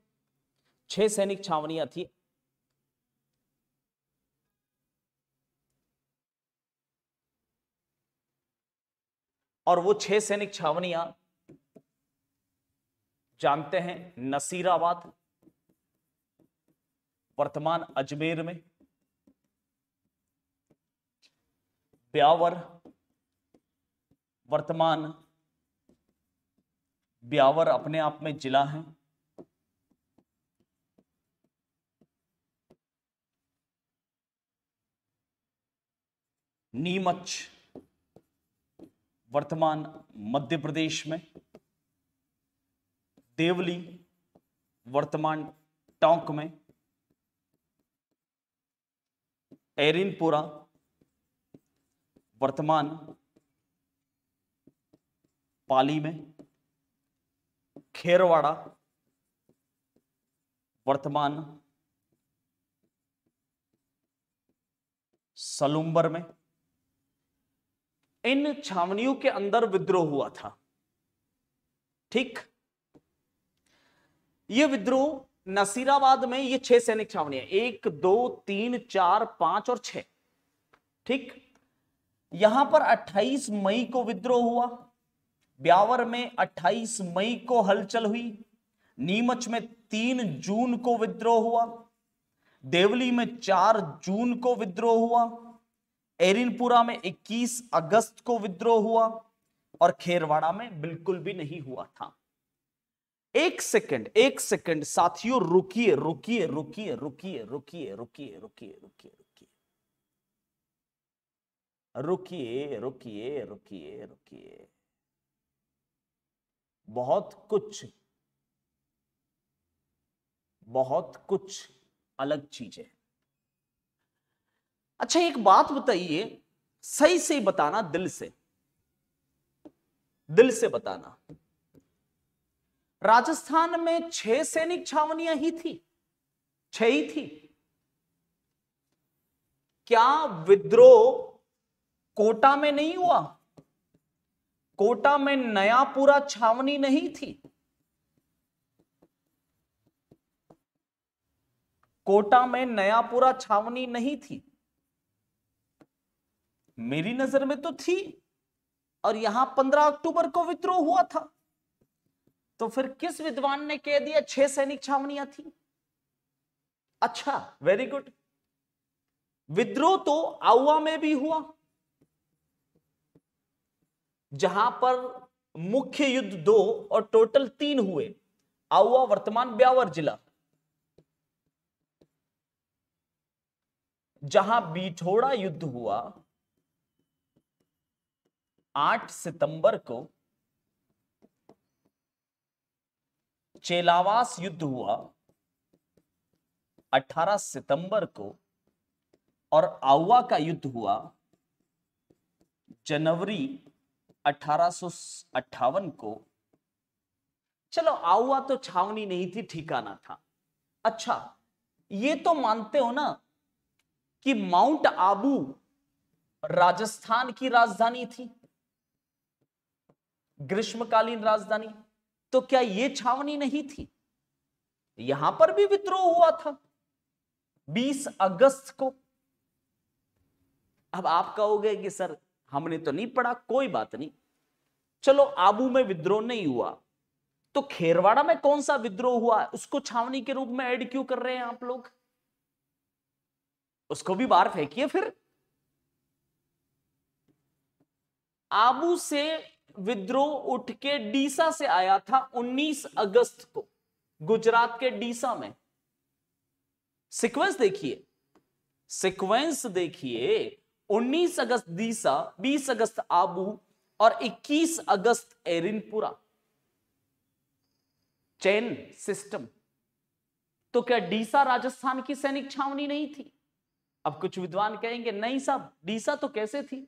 छह सैनिक छावनियां थी और वो छह सैनिक छावनियां जानते हैं नसीराबाद वर्तमान अजमेर में ब्यावर वर्तमान ब्यावर अपने आप में जिला है नीमच वर्तमान मध्य प्रदेश में देवली वर्तमान टोंक में एरिनपुरा वर्तमान पाली में खेरवाड़ा वर्तमान सलुम्बर में इन छावनियों के अंदर विद्रोह हुआ था ठीक यह विद्रोह नसीराबाद में ये छह सैनिक छावनियां एक दो तीन चार पांच और छ ठीक यहां पर 28 मई को विद्रोह हुआ ब्यावर में 28 मई को हलचल हुई नीमच में 3 जून को विद्रोह हुआ देवली में 4 जून को विद्रोह हुआ एरिनपुरा में 21 अगस्त को विद्रोह हुआ और खेरवाड़ा में बिल्कुल भी नहीं हुआ था एक सेकंड एक सेकंड साथियों रुकिए रुकिए रुकिए रुकिए रुकिए रुकिए रुकिए रुकिए रुकिए रुकिए रुकिए रुकिए रुकिए बहुत कुछ बहुत कुछ अलग चीजें अच्छा एक बात बताइए सही से बताना दिल से दिल से बताना राजस्थान में छह सैनिक छावनियां ही थी छह ही थी क्या विद्रोह कोटा में नहीं हुआ कोटा में नया पूरा छावनी नहीं थी कोटा में नया पूरा छावनी नहीं थी मेरी नजर में तो थी और यहां पंद्रह अक्टूबर को विद्रोह हुआ था तो फिर किस विद्वान ने कह दिया छह सैनिक छावनियां थी अच्छा वेरी गुड विद्रोह तो आउआ में भी हुआ जहां पर मुख्य युद्ध दो और टोटल तीन हुए आउआ वर्तमान ब्यावर जिला जहां बीठोड़ा युद्ध हुआ 8 सितंबर को चेलावास युद्ध हुआ 18 सितंबर को और आउआ का युद्ध हुआ जनवरी अठारह को चलो आउआ तो छावनी नहीं थी ठिकाना था अच्छा ये तो मानते हो ना कि माउंट आबू राजस्थान की राजधानी थी ग्रीष्मकालीन राजधानी तो क्या ये छावनी नहीं थी यहां पर भी विद्रोह हुआ था 20 अगस्त को अब आप कहोगे कि सर हमने तो नहीं पढ़ा कोई बात नहीं चलो आबू में विद्रोह नहीं हुआ तो खेरवाड़ा में कौन सा विद्रोह हुआ उसको छावनी के रूप में ऐड क्यों कर रहे हैं आप लोग उसको भी बाहर फेंकिए फिर आबू से विद्रोह उठ के डीसा से आया था 19 अगस्त को गुजरात के डीसा में सिक्वेंस देखिए सीक्वेंस देखिए 19 अगस्त डीसा 20 अगस्त आबू और 21 अगस्त एरिनपुरा चैन सिस्टम तो क्या डीसा राजस्थान की सैनिक छावनी नहीं थी अब कुछ विद्वान कहेंगे नहीं साहब डीसा तो कैसे थी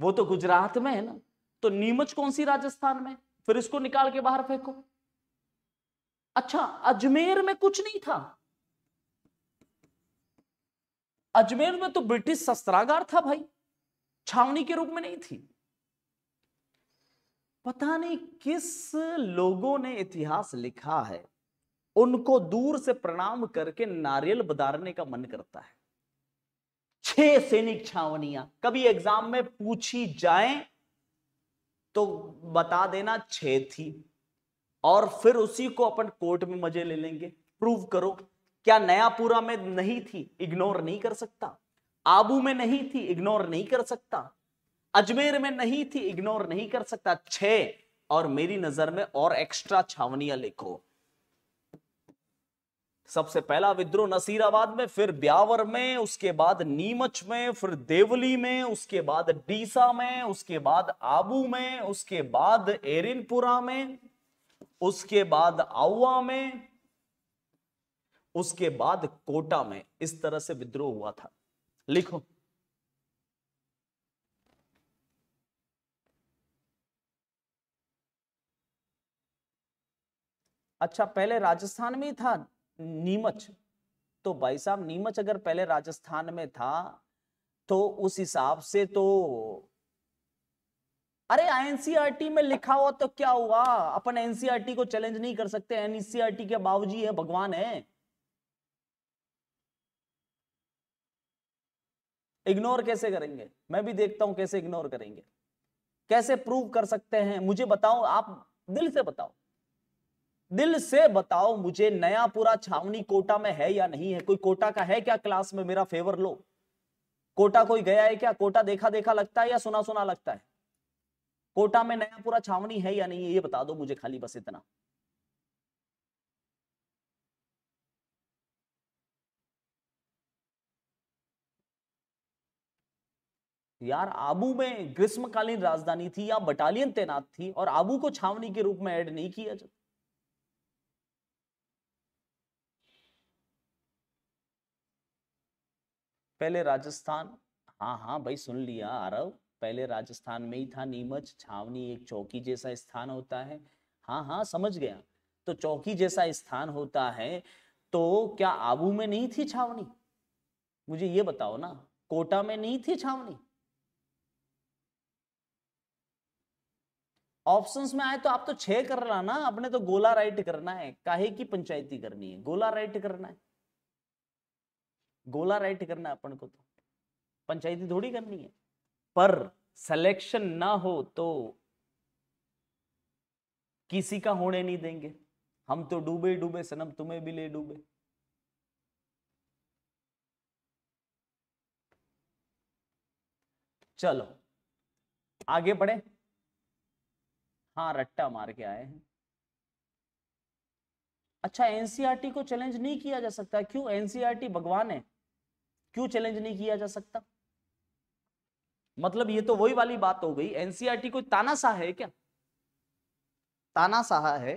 वो तो गुजरात में है ना तो नीमच कौन सी राजस्थान में फिर इसको निकाल के बाहर फेंको अच्छा अजमेर में कुछ नहीं था अजमेर में तो ब्रिटिश शस्त्रागार था भाई छावनी के रूप में नहीं थी पता नहीं किस लोगों ने इतिहास लिखा है उनको दूर से प्रणाम करके नारियल बदारने का मन करता है छह सैनिक छावनियां कभी एग्जाम में पूछी जाए तो बता देना छह थी और फिर उसी को अपन कोर्ट में मजे ले लेंगे प्रूव करो क्या नयापुरा में नहीं थी इग्नोर नहीं कर सकता आबू में नहीं थी इग्नोर नहीं कर सकता अजमेर में नहीं थी इग्नोर नहीं कर सकता छह और मेरी नजर में और एक्स्ट्रा छावनियां लिखो सबसे पहला विद्रोह नसीराबाद में फिर ब्यावर में उसके बाद नीमच में फिर देवली में उसके बाद डीसा में उसके बाद आबू में उसके बाद एरिनपुरा में उसके बाद आउआ में उसके बाद कोटा में इस तरह से विद्रोह हुआ था लिखो अच्छा पहले राजस्थान में ही था नीमच तो भाई साहब नीमच अगर पहले राजस्थान में था तो उस हिसाब से तो अरे एनसीआरटी में लिखा हुआ तो क्या हुआ अपन एनसीआरटी को चैलेंज नहीं कर सकते एनसीआरटी के बाबूजी है भगवान है इग्नोर कैसे करेंगे मैं भी देखता हूं कैसे इग्नोर करेंगे कैसे प्रूव कर सकते हैं मुझे बताओ आप दिल से बताओ दिल से बताओ मुझे नया पूरा छावनी कोटा में है या नहीं है कोई कोटा का है क्या क्लास में मेरा फेवर लो कोटा कोई गया है क्या कोटा देखा देखा लगता है या सुना सुना लगता है कोटा में नया पूरा छावनी है या नहीं है ये बता दो मुझे खाली बस इतना यार आबू में ग्रीष्मकालीन राजधानी थी या बटालियन तैनात थी और आबू को छावनी के रूप में ऐड नहीं किया जाता पहले राजस्थान हाँ हाँ भाई सुन लिया आरव पहले राजस्थान में ही था नीमच छावनी एक चौकी जैसा स्थान होता है हाँ हाँ समझ गया तो चौकी जैसा स्थान होता है तो क्या आबू में नहीं थी छावनी मुझे ये बताओ ना कोटा में नहीं थी छावनी ऑप्शंस में आए तो आप तो छह रहा ना आपने तो गोला राइट करना है काहे की पंचायती करनी है गोला राइट करना है गोला राइट करना अपन को तो पंचायती थोड़ी करनी है पर सिलेक्शन ना हो तो किसी का होने नहीं देंगे हम तो डूबे डूबे सनम तुम्हें भी ले डूबे चलो आगे बढ़े हाँ रट्टा मार के आए हैं अच्छा एनसीआरटी को चैलेंज नहीं किया जा सकता क्यों एनसीआरटी भगवान है क्यों चैलेंज नहीं किया जा सकता मतलब ये तो वही वाली बात हो गई एनसीआरटी e कोई तानाशाह है क्या तानाशाह है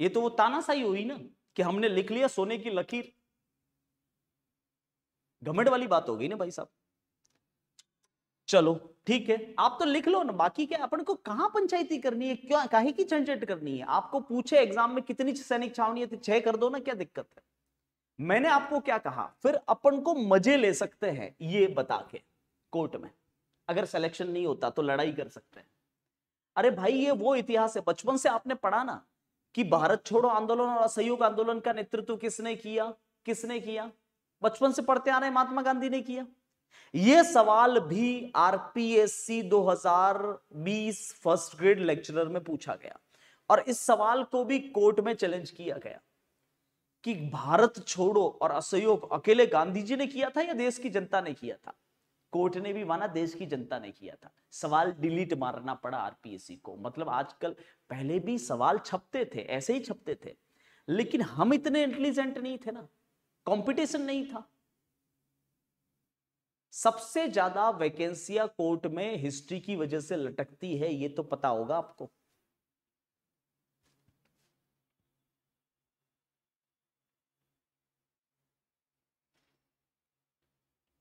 ये तो वो तानाशाही हुई ना कि हमने लिख लिया सोने की लकीर घमंड वाली बात हो गई ना भाई साहब चलो ठीक है आप तो लिख लो ना बाकी क्या अपन को कहा पंचायती करनी है क्या काहे की झंझट करनी है आपको पूछे एग्जाम में कितनी सैनिक छावनी है तो छह कर दो ना क्या दिक्कत है मैंने आपको क्या कहा फिर अपन को मजे ले सकते हैं ये बता के कोर्ट में अगर सिलेक्शन नहीं होता तो लड़ाई कर सकते हैं अरे भाई ये वो इतिहास है बचपन से आपने पढ़ा ना कि भारत छोड़ो आंदोलन और असहयोग आंदोलन का नेतृत्व किसने किया किसने किया बचपन से पढ़ते आ रहे महात्मा गांधी ने किया ये सवाल भी आरपीएससी 2020 फर्स्ट ग्रेड लेक्चरर में पूछा गया और इस सवाल को भी कोर्ट में चैलेंज किया गया कि भारत छोड़ो और असहयोग अकेले गांधी जी ने किया था या देश की जनता ने किया था कोर्ट ने भी माना देश की जनता ने किया था सवाल डिलीट मारना पड़ा आरपीएससी को मतलब आजकल पहले भी सवाल छपते थे ऐसे ही छपते थे लेकिन हम इतने इंटेलिजेंट नहीं थे ना कंपटीशन नहीं था सबसे ज्यादा वैकेंसियां कोर्ट में हिस्ट्री की वजह से लटकती है ये तो पता होगा आपको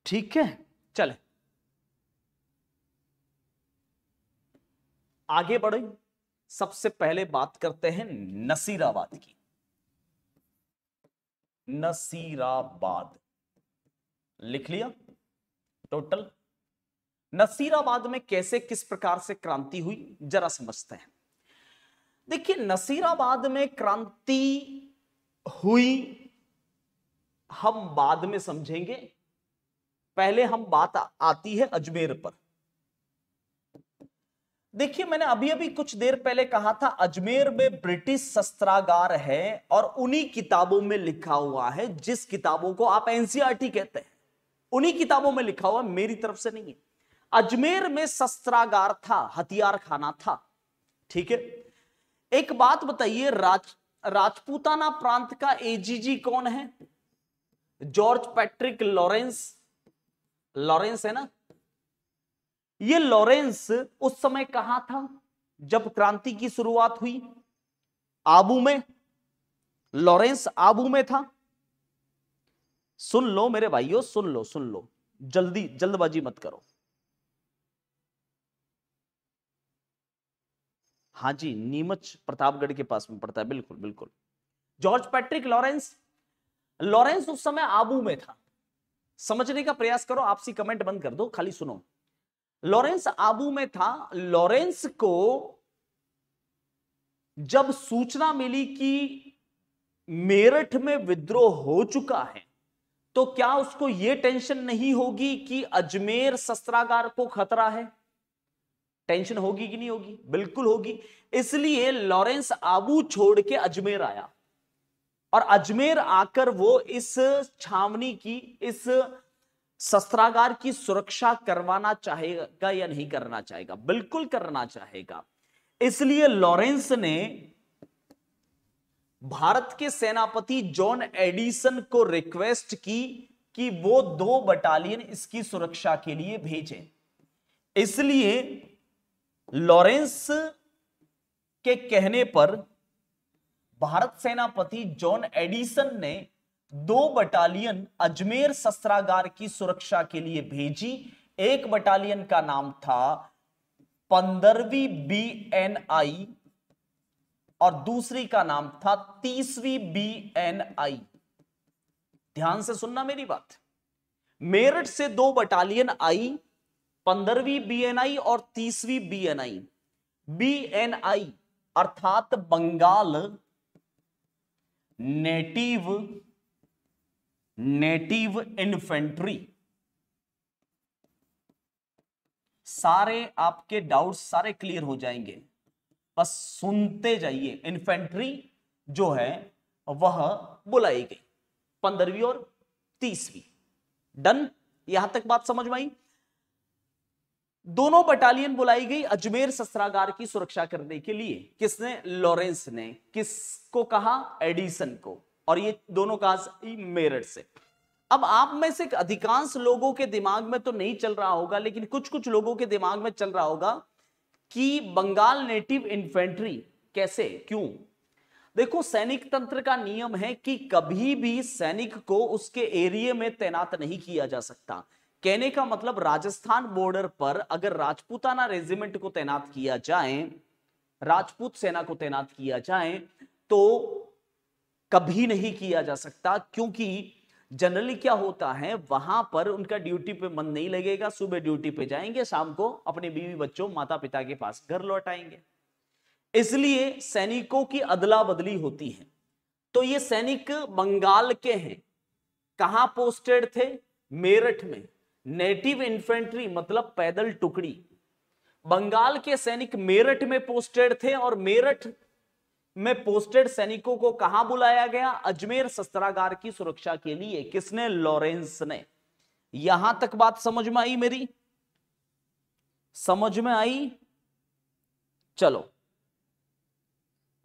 ठीक है चले आगे बढ़े सबसे पहले बात करते हैं नसीराबाद की नसीराबाद लिख लिया टोटल नसीराबाद में कैसे किस प्रकार से क्रांति हुई जरा समझते हैं देखिए नसीराबाद में क्रांति हुई हम बाद में समझेंगे पहले हम बात आती है अजमेर पर देखिए मैंने अभी अभी कुछ देर पहले कहा था अजमेर में ब्रिटिश शस्त्रागार है और उन्हीं किताबों में लिखा हुआ है जिस किताबों को आप एनसीआरटी e कहते हैं उन्हीं किताबों में लिखा हुआ मेरी तरफ से नहीं है अजमेर में शस्त्रागार था हथियार खाना था ठीक है एक बात बताइए राज राजपूताना प्रांत का एजीजी कौन है जॉर्ज पैट्रिक लॉरेंस लॉरेंस है ना ये लॉरेंस उस समय कहा था जब क्रांति की शुरुआत हुई आबू में लॉरेंस आबू में था सुन लो मेरे भाइयों सुन लो सुन लो जल्दी जल्दबाजी मत करो हाँ जी नीमच प्रतापगढ़ के पास में पड़ता है बिल्कुल बिल्कुल जॉर्ज पैट्रिक लॉरेंस लॉरेंस उस समय आबू में था समझने का प्रयास करो आपसी कमेंट बंद कर दो खाली सुनो लॉरेंस आबू में था लॉरेंस को जब सूचना मिली कि मेरठ में विद्रोह हो चुका है तो क्या उसको यह टेंशन नहीं होगी कि अजमेर शस्त्रागार को खतरा है टेंशन होगी कि नहीं होगी बिल्कुल होगी इसलिए लॉरेंस आबू छोड़ के अजमेर आया और अजमेर आकर वो इस छावनी की इस शस्त्रागार की सुरक्षा करवाना चाहेगा या नहीं करना चाहेगा बिल्कुल करना चाहेगा इसलिए लॉरेंस ने भारत के सेनापति जॉन एडिसन को रिक्वेस्ट की कि वो दो बटालियन इसकी सुरक्षा के लिए भेजें इसलिए लॉरेंस के कहने पर भारत सेनापति जॉन एडिसन ने दो बटालियन अजमेर शस्त्रागार की सुरक्षा के लिए भेजी एक बटालियन का नाम था पंद्रहवीं बी एन आई और दूसरी का नाम था तीसवीं बी एन आई ध्यान से सुनना मेरी बात मेरठ से दो बटालियन आई पंद्रहवीं बीएनआई और तीसवीं बीएनआई बीएनआई अर्थात बंगाल नेटिव नेटिव इन्फेंट्री सारे आपके डाउट्स सारे क्लियर हो जाएंगे बस सुनते जाइए इन्फेंट्री जो है वह बुलाई गई पंद्रहवीं और तीसवीं डन यहां तक बात समझ में आई दोनों बटालियन बुलाई गई अजमेर ससरागार की सुरक्षा करने के लिए किसने लॉरेंस ने किसको कहा एडिसन को और ये दोनों कहा मेरठ से अब आप में से अधिकांश लोगों के दिमाग में तो नहीं चल रहा होगा लेकिन कुछ कुछ लोगों के दिमाग में चल रहा होगा कि बंगाल नेटिव इन्फेंट्री कैसे क्यों देखो सैनिक तंत्र का नियम है कि कभी भी सैनिक को उसके एरिया में तैनात नहीं किया जा सकता कहने का मतलब राजस्थान बॉर्डर पर अगर राजपूताना रेजिमेंट को तैनात किया जाए राजपूत सेना को तैनात किया जाए तो कभी नहीं किया जा सकता क्योंकि जनरली क्या होता है वहां पर उनका ड्यूटी पे मन नहीं लगेगा सुबह ड्यूटी पे जाएंगे शाम को अपने बीवी बच्चों माता पिता के पास घर लौट आएंगे इसलिए सैनिकों की अदला बदली होती है तो ये सैनिक बंगाल के हैं कहा पोस्टेड थे मेरठ में नेटिव इन्फेंट्री मतलब पैदल टुकड़ी बंगाल के सैनिक मेरठ में पोस्टेड थे और मेरठ में पोस्टेड सैनिकों को कहा बुलाया गया अजमेर शस्त्रागार की सुरक्षा के लिए किसने लॉरेंस ने यहां तक बात समझ में आई मेरी समझ में आई चलो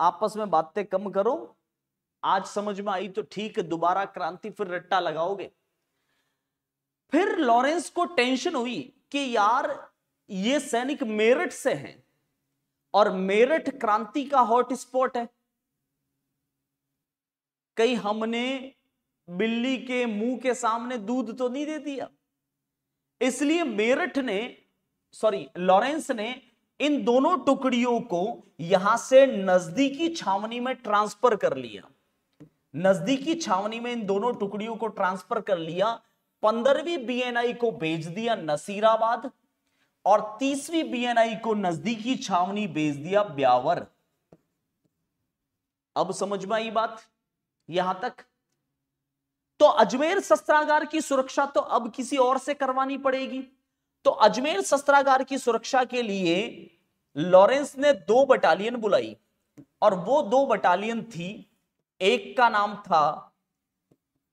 आपस में बातें कम करो आज समझ में आई तो ठीक दोबारा क्रांति फिर रट्टा लगाओगे फिर लॉरेंस को टेंशन हुई कि यार ये सैनिक मेरठ से हैं और मेरठ क्रांति का हॉटस्पॉट है कई हमने बिल्ली के मुंह के सामने दूध तो नहीं दे दिया इसलिए मेरठ ने सॉरी लॉरेंस ने इन दोनों टुकड़ियों को यहां से नजदीकी छावनी में ट्रांसफर कर लिया नजदीकी छावनी में इन दोनों टुकड़ियों को ट्रांसफर कर लिया पंद्रहवीं बीएनआई को भेज दिया नसीराबाद और तीसवीं बीएनआई को नजदीकी छावनी भेज दिया ब्यावर अब समझ में आई बात यहां तक तो अजमेर शस्त्रागार की सुरक्षा तो अब किसी और से करवानी पड़ेगी तो अजमेर शस्त्रागार की सुरक्षा के लिए लॉरेंस ने दो बटालियन बुलाई और वो दो बटालियन थी एक का नाम था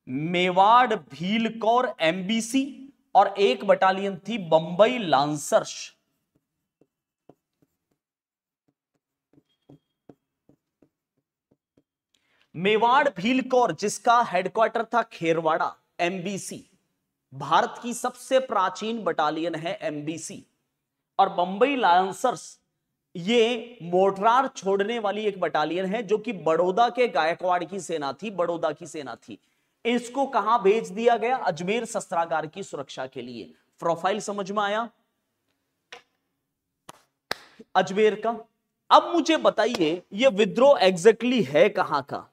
मेवाड़ भीलकौर एमबीसी और एक बटालियन थी बंबई लांसर्स मेवाड़ भीलकौर जिसका हेडक्वार्टर था खेरवाड़ा एमबीसी भारत की सबसे प्राचीन बटालियन है एमबीसी और बंबई लांसर्स ये मोटरार छोड़ने वाली एक बटालियन है जो कि बड़ौदा के गायकवाड़ की सेना थी बड़ौदा की सेना थी इसको कहां भेज दिया गया अजमेर शस्त्रागार की सुरक्षा के लिए प्रोफाइल समझ में आया अजमेर का अब मुझे बताइए ये विद्रोह एग्जैक्टली है कहां का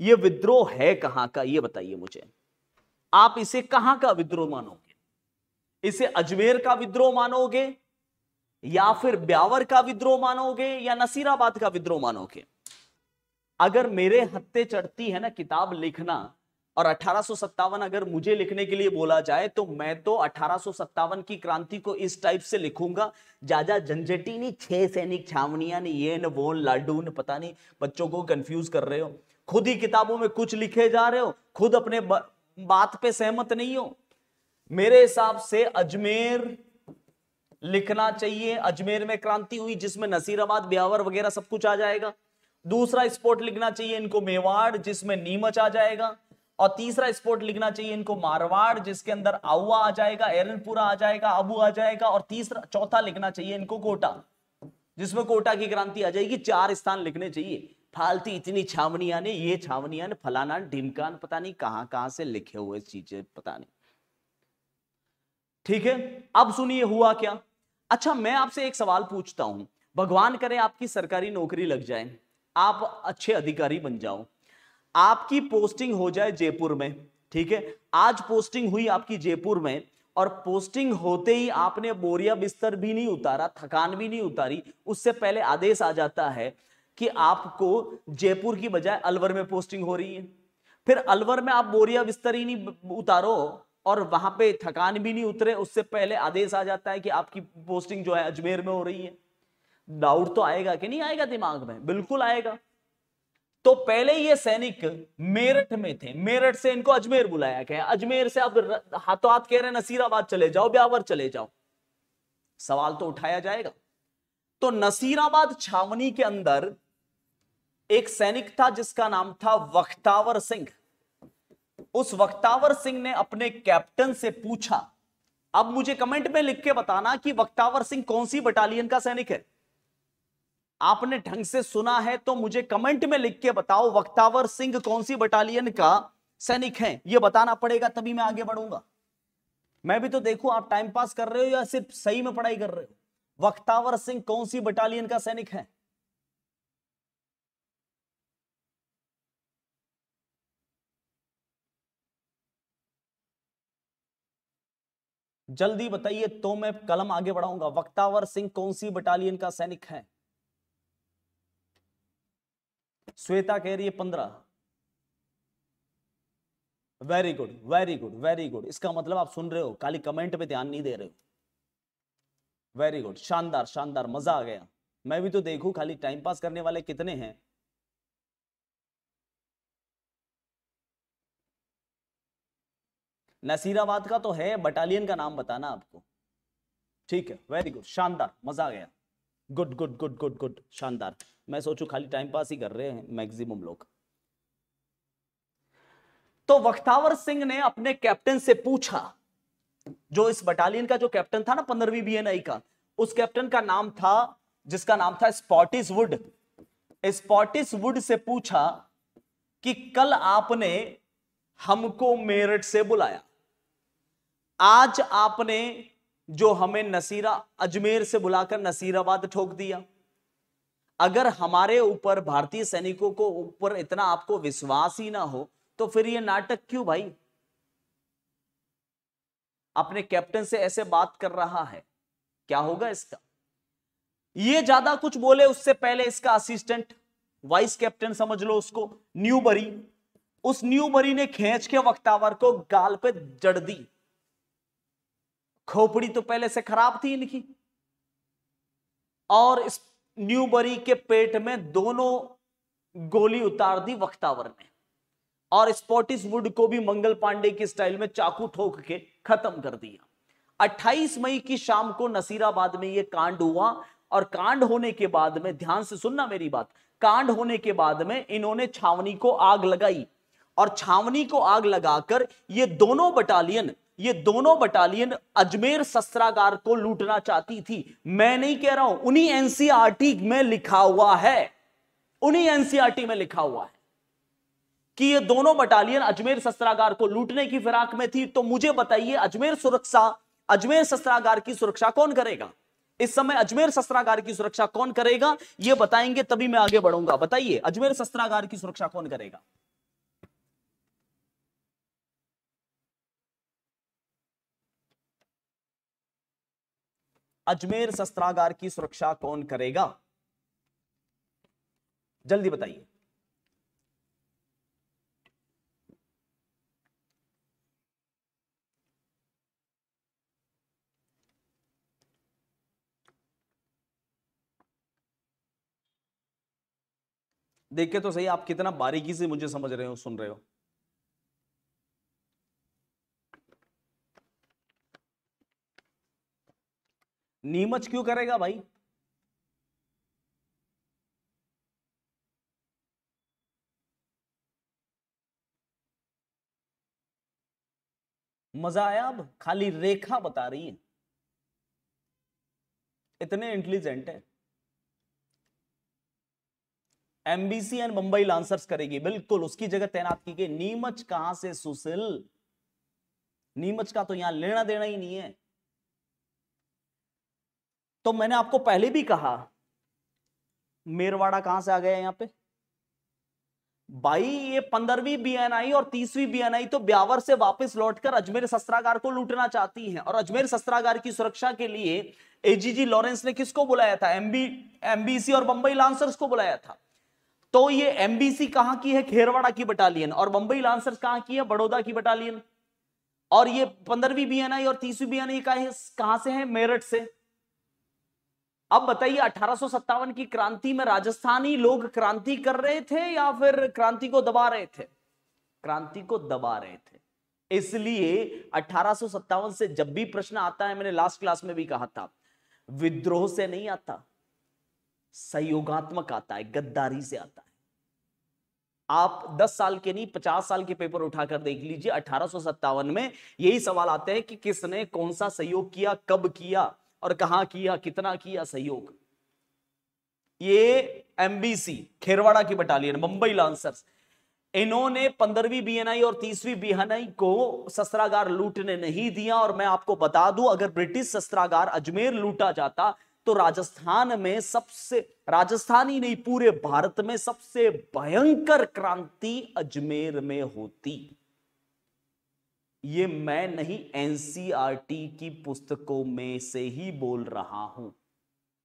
ये विद्रोह है कहां का ये बताइए मुझे आप इसे कहां का विद्रोह मानोगे इसे अजमेर का विद्रोह मानोगे या फिर ब्यावर का विद्रोह मानोगे या नसीराबाद का विद्रोह मानोगे अगर मेरे हत्ते चढ़ती है ना किताब लिखना और अठारह अगर मुझे लिखने के लिए बोला जाए तो मैं तो अठारह की क्रांति को इस टाइप से लिखूंगा जाजा झंझटी नहीं छह सैनिक छावनिया ने ये न वो लाडू न पता नहीं बच्चों को कंफ्यूज कर रहे हो खुद ही किताबों में कुछ लिखे जा रहे हो खुद अपने बात पे सहमत नहीं हो मेरे हिसाब से अजमेर लिखना चाहिए अजमेर में क्रांति हुई जिसमें नसीराबाद ब्यावर वगैरह सब कुछ आ जाएगा दूसरा स्पोर्ट लिखना चाहिए इनको मेवाड़ जिसमें नीमच आ जाएगा और तीसरा स्पोर्ट लिखना चाहिए इनको मारवाड़ जिसके अंदर आउआ आ जाएगा एरनपुरा आ जाएगा अबू आ जाएगा और तीसरा चौथा लिखना चाहिए इनको कोटा जिसमें कोटा की क्रांति आ जाएगी चार स्थान लिखने चाहिए फालती इतनी छावनिया ने ये छावनिया ने फलाना ढिमकान पता नहीं कहां कहां से लिखे हुए चीजें पता नहीं ठीक है अब सुनिए हुआ क्या अच्छा मैं आपसे एक सवाल पूछता हूं भगवान करे आपकी सरकारी नौकरी लग जाए आप अच्छे अधिकारी बन जाओ आपकी पोस्टिंग हो जाए जयपुर में ठीक है आज पोस्टिंग हुई आपकी जयपुर में और पोस्टिंग होते ही आपने बोरिया बिस्तर भी नहीं उतारा थकान भी नहीं उतारी उससे पहले आदेश आ जाता है कि आपको जयपुर की बजाय अलवर में पोस्टिंग हो रही है फिर अलवर में आप बोरिया बिस्तर ही नहीं उतारो और वहां पे थकान भी नहीं उतरे उससे पहले आदेश आ जाता है कि आपकी पोस्टिंग जो है अजमेर में हो रही है डाउट तो आएगा कि नहीं आएगा दिमाग में बिल्कुल आएगा तो पहले ये सैनिक मेरठ में थे मेरठ से इनको अजमेर बुलाया गया अजमेर से अब हाथों हाथ कह रहे नसीराबाद चले जाओ ब्यावर चले जाओ सवाल तो उठाया जाएगा तो नसीराबाद छावनी के अंदर एक सैनिक था जिसका नाम था वख्तावर सिंह उस वख्तावर सिंह ने अपने कैप्टन से पूछा अब मुझे कमेंट में लिख के बताना कि वक्तावर सिंह कौन सी बटालियन का सैनिक है आपने ढंग से सुना है तो मुझे कमेंट में लिख के बताओ वक्तावर सिंह कौन सी बटालियन का सैनिक है यह बताना पड़ेगा तभी मैं आगे बढ़ूंगा मैं भी तो देखू आप टाइम पास कर रहे हो या सिर्फ सही में पढ़ाई कर रहे हो वक्तावर सिंह कौन सी बटालियन का सैनिक है जल्दी बताइए तो मैं कलम आगे बढ़ाऊंगा वक्तावर सिंह कौन सी बटालियन का सैनिक है श्वेता कह रही है पंद्रह very good very good very good इसका मतलब आप सुन रहे हो खाली कमेंट पे ध्यान नहीं दे रहे हो वेरी गुड शानदार शानदार मजा आ गया मैं भी तो देखू खाली टाइम पास करने वाले कितने हैं नसीराबाद का तो है बटालियन का नाम बताना आपको ठीक है वेरी गुड शानदार मजा आ गया good good good good good शानदार मैं सोचू खाली टाइम पास ही कर रहे हैं मैक्सिमम लोग तो वक्तावर सिंह ने अपने कैप्टन से पूछा जो इस बटालियन का जो कैप्टन था ना पंद्रहवीं बीएनआई का उस कैप्टन का नाम था जिसका नाम था स्पॉटिस वुड स्पॉटिस वुड से पूछा कि कल आपने हमको मेरठ से बुलाया आज आपने जो हमें नसीरा अजमेर से बुलाकर नसीराबाद ठोक दिया अगर हमारे ऊपर भारतीय सैनिकों को ऊपर इतना आपको विश्वास ही ना हो तो फिर ये नाटक क्यों भाई अपने कैप्टन से ऐसे बात कर रहा है क्या होगा इसका ये ज्यादा कुछ बोले उससे पहले इसका असिस्टेंट वाइस कैप्टन समझ लो उसको न्यू बरी उस न्यू बरी ने खेच के वक्तावर को गाल पे जड़ दी खोपड़ी तो पहले से खराब थी इनकी और इस न्यूबरी के पेट में दोनों गोली उतार दी वक्तावर ने और स्पॉटिस वुड को भी मंगल पांडे की स्टाइल में चाकू ठोक के खत्म कर दिया 28 मई की शाम को नसीराबाद में यह कांड हुआ और कांड होने के बाद में ध्यान से सुनना मेरी बात कांड होने के बाद में इन्होंने छावनी को आग लगाई और छावनी को आग लगाकर ये दोनों बटालियन ये दोनों बटालियन अजमेर शस्त्रागार को लूटना चाहती थी मैं नहीं कह रहा हूं उन्हीं एनसीआरटी e में लिखा हुआ है उन्हीं एनसीआरटी e में लिखा हुआ है कि ये दोनों बटालियन अजमेर शस्त्रागार को लूटने की फिराक में थी तो मुझे बताइए अजमेर सुरक्षा अजमेर शस्त्रागार की सुरक्षा कौन करेगा इस समय अजमेर शस्त्रागार की सुरक्षा कौन करेगा यह बताएंगे तभी मैं आगे बढ़ूंगा बताइए अजमेर शस्त्रागार की सुरक्षा कौन करेगा अजमेर शस्त्रागार की सुरक्षा कौन करेगा जल्दी बताइए देखे तो सही आप कितना बारीकी से मुझे समझ रहे हो सुन रहे हो नीमच क्यों करेगा भाई मजा आया अब खाली रेखा बता रही है इतने इंटेलिजेंट है एमबीसी एंड मुंबई लांसर्स करेगी बिल्कुल उसकी जगह तैनात की गई नीमच कहां से सुशील नीमच का तो यहां लेना देना ही नहीं है तो मैंने आपको पहले भी कहा मेरवाड़ा कहां से आ गया यहां पे भाई ये पंद्रहवीं बीएनआई और तीसवीं बीएनआई तो ब्यावर से वापस लौटकर अजमेर शस्त्रागार को लूटना चाहती हैं और अजमेर शस्त्रागार की सुरक्षा के लिए एजीजी लॉरेंस ने किसको बुलाया था एमबी एमबीसी और बंबई लांसर्स को बुलाया था तो ये एमबीसी कहां की है खेरवाड़ा की बटालियन और बंबई लांसर्स कहां की है बड़ौदा की बटालियन और ये पंद्रहवीं बीएनआई और तीसवीं बीएनआई कहां से है मेरठ से अब बताइए अठारह की क्रांति में राजस्थानी लोग क्रांति कर रहे थे या फिर क्रांति को दबा रहे थे क्रांति को दबा रहे थे इसलिए अठारह से जब भी प्रश्न आता है मैंने लास्ट क्लास में भी कहा था विद्रोह से नहीं आता सहयोगात्मक आता है गद्दारी से आता है आप 10 साल के नहीं 50 साल के पेपर उठाकर देख लीजिए अठारह में यही सवाल आते हैं कि किसने कौन सा सहयोग किया कब किया और कहा किया कितना किया सहयोग ये एमबीसी खेरवाड़ा की बटालियन मुंबई लॉन्सर्स इन्होंने पंद्रहवीं बीएनआई और तीसवीं बीएनआई को शस्त्रागार लूटने नहीं दिया और मैं आपको बता दूं अगर ब्रिटिश शस्त्रागार अजमेर लूटा जाता तो राजस्थान में सबसे राजस्थान ही नहीं पूरे भारत में सबसे भयंकर क्रांति अजमेर में होती ये मैं नहीं एनसीईआरटी e की पुस्तकों में से ही बोल रहा हूं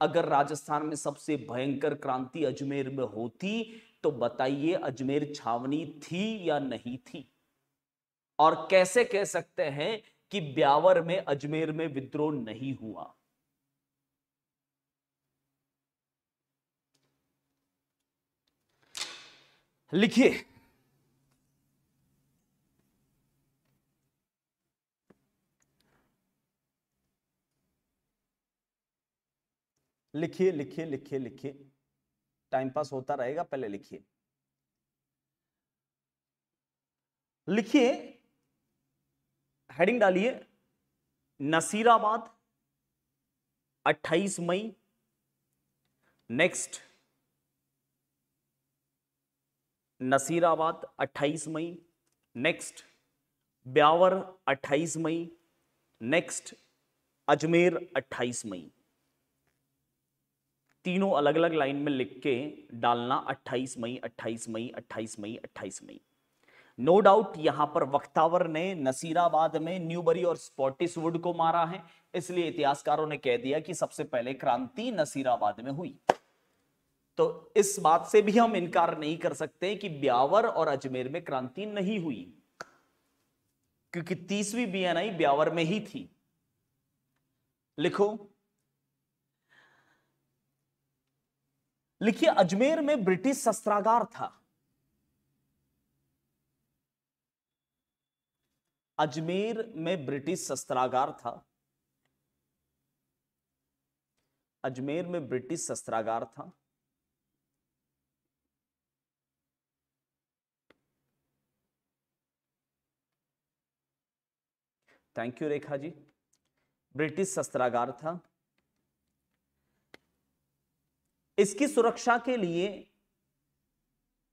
अगर राजस्थान में सबसे भयंकर क्रांति अजमेर में होती तो बताइए अजमेर छावनी थी या नहीं थी और कैसे कह सकते हैं कि ब्यावर में अजमेर में विद्रोह नहीं हुआ लिखिए लिखिए लिखिए लिखिए लिखिए टाइम पास होता रहेगा पहले लिखिए लिखिए हेडिंग डालिए नसीराबाद 28 मई नेक्स्ट नसीराबाद 28 मई नेक्स्ट ब्यावर 28 मई नेक्स्ट अजमेर 28 मई तीनों अलग अलग लाइन में लिख के डालना 28 मई 28 मई 28 मई 28 मई नो डाउट यहां पर वक्तावर ने नसीराबाद में न्यूबरी और वुड को मारा है इसलिए इतिहासकारों ने कह दिया कि सबसे पहले क्रांति नसीराबाद में हुई तो इस बात से भी हम इनकार नहीं कर सकते कि ब्यावर और अजमेर में क्रांति नहीं हुई क्योंकि तीसवीं बीएनआई ब्यावर में ही थी लिखो लिखिए अजमेर में ब्रिटिश शस्त्रागार था अजमेर में ब्रिटिश शस्त्रागार था अजमेर में ब्रिटिश शस्त्रागार था thank you Rekha ji British शस्त्रागार था इसकी सुरक्षा के लिए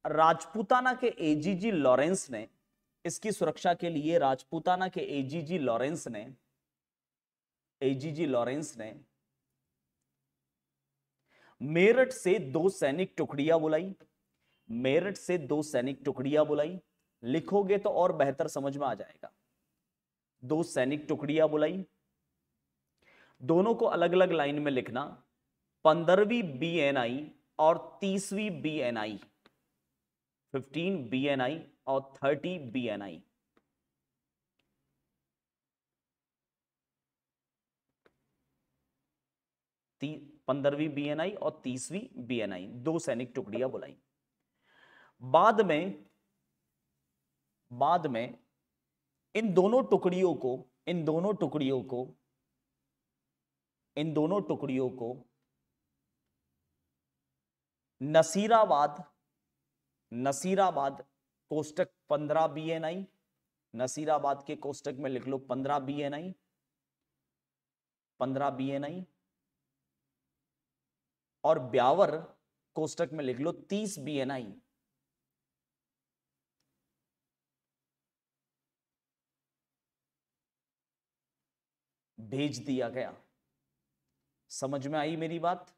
राजपूताना के एजीजी लॉरेंस ने इसकी सुरक्षा के लिए राजपूताना के एजीजी लॉरेंस ने एजीजी लॉरेंस ने मेरठ से दो सैनिक टुकड़ियां बुलाई मेरठ से दो सैनिक टुकड़ियां बुलाई लिखोगे तो और बेहतर समझ में आ जाएगा दो सैनिक टुकड़ियां बुलाई दोनों को अलग अलग लाइन में लिखना पंद्रहवीं आई और तीसवीं B N I fifteen I और थर्टी आई पंद्रहवीं बीएनआई और तीसवीं बीएनआई दो सैनिक टुकड़ियां बुलाई बाद में बाद में इन दोनों टुकड़ियों को इन दोनों टुकड़ियों को इन दोनों टुकड़ियों को नसीराबाद नसीराबाद कोष्टक पंद्रह बी एन आई नसीराबाद के कोष्टक में लिख लो पंद्रह बी एन आई पंद्रह बी एन आई और ब्यावर कोष्टक में लिख लो तीस बी एन आई भेज दिया गया समझ में आई मेरी बात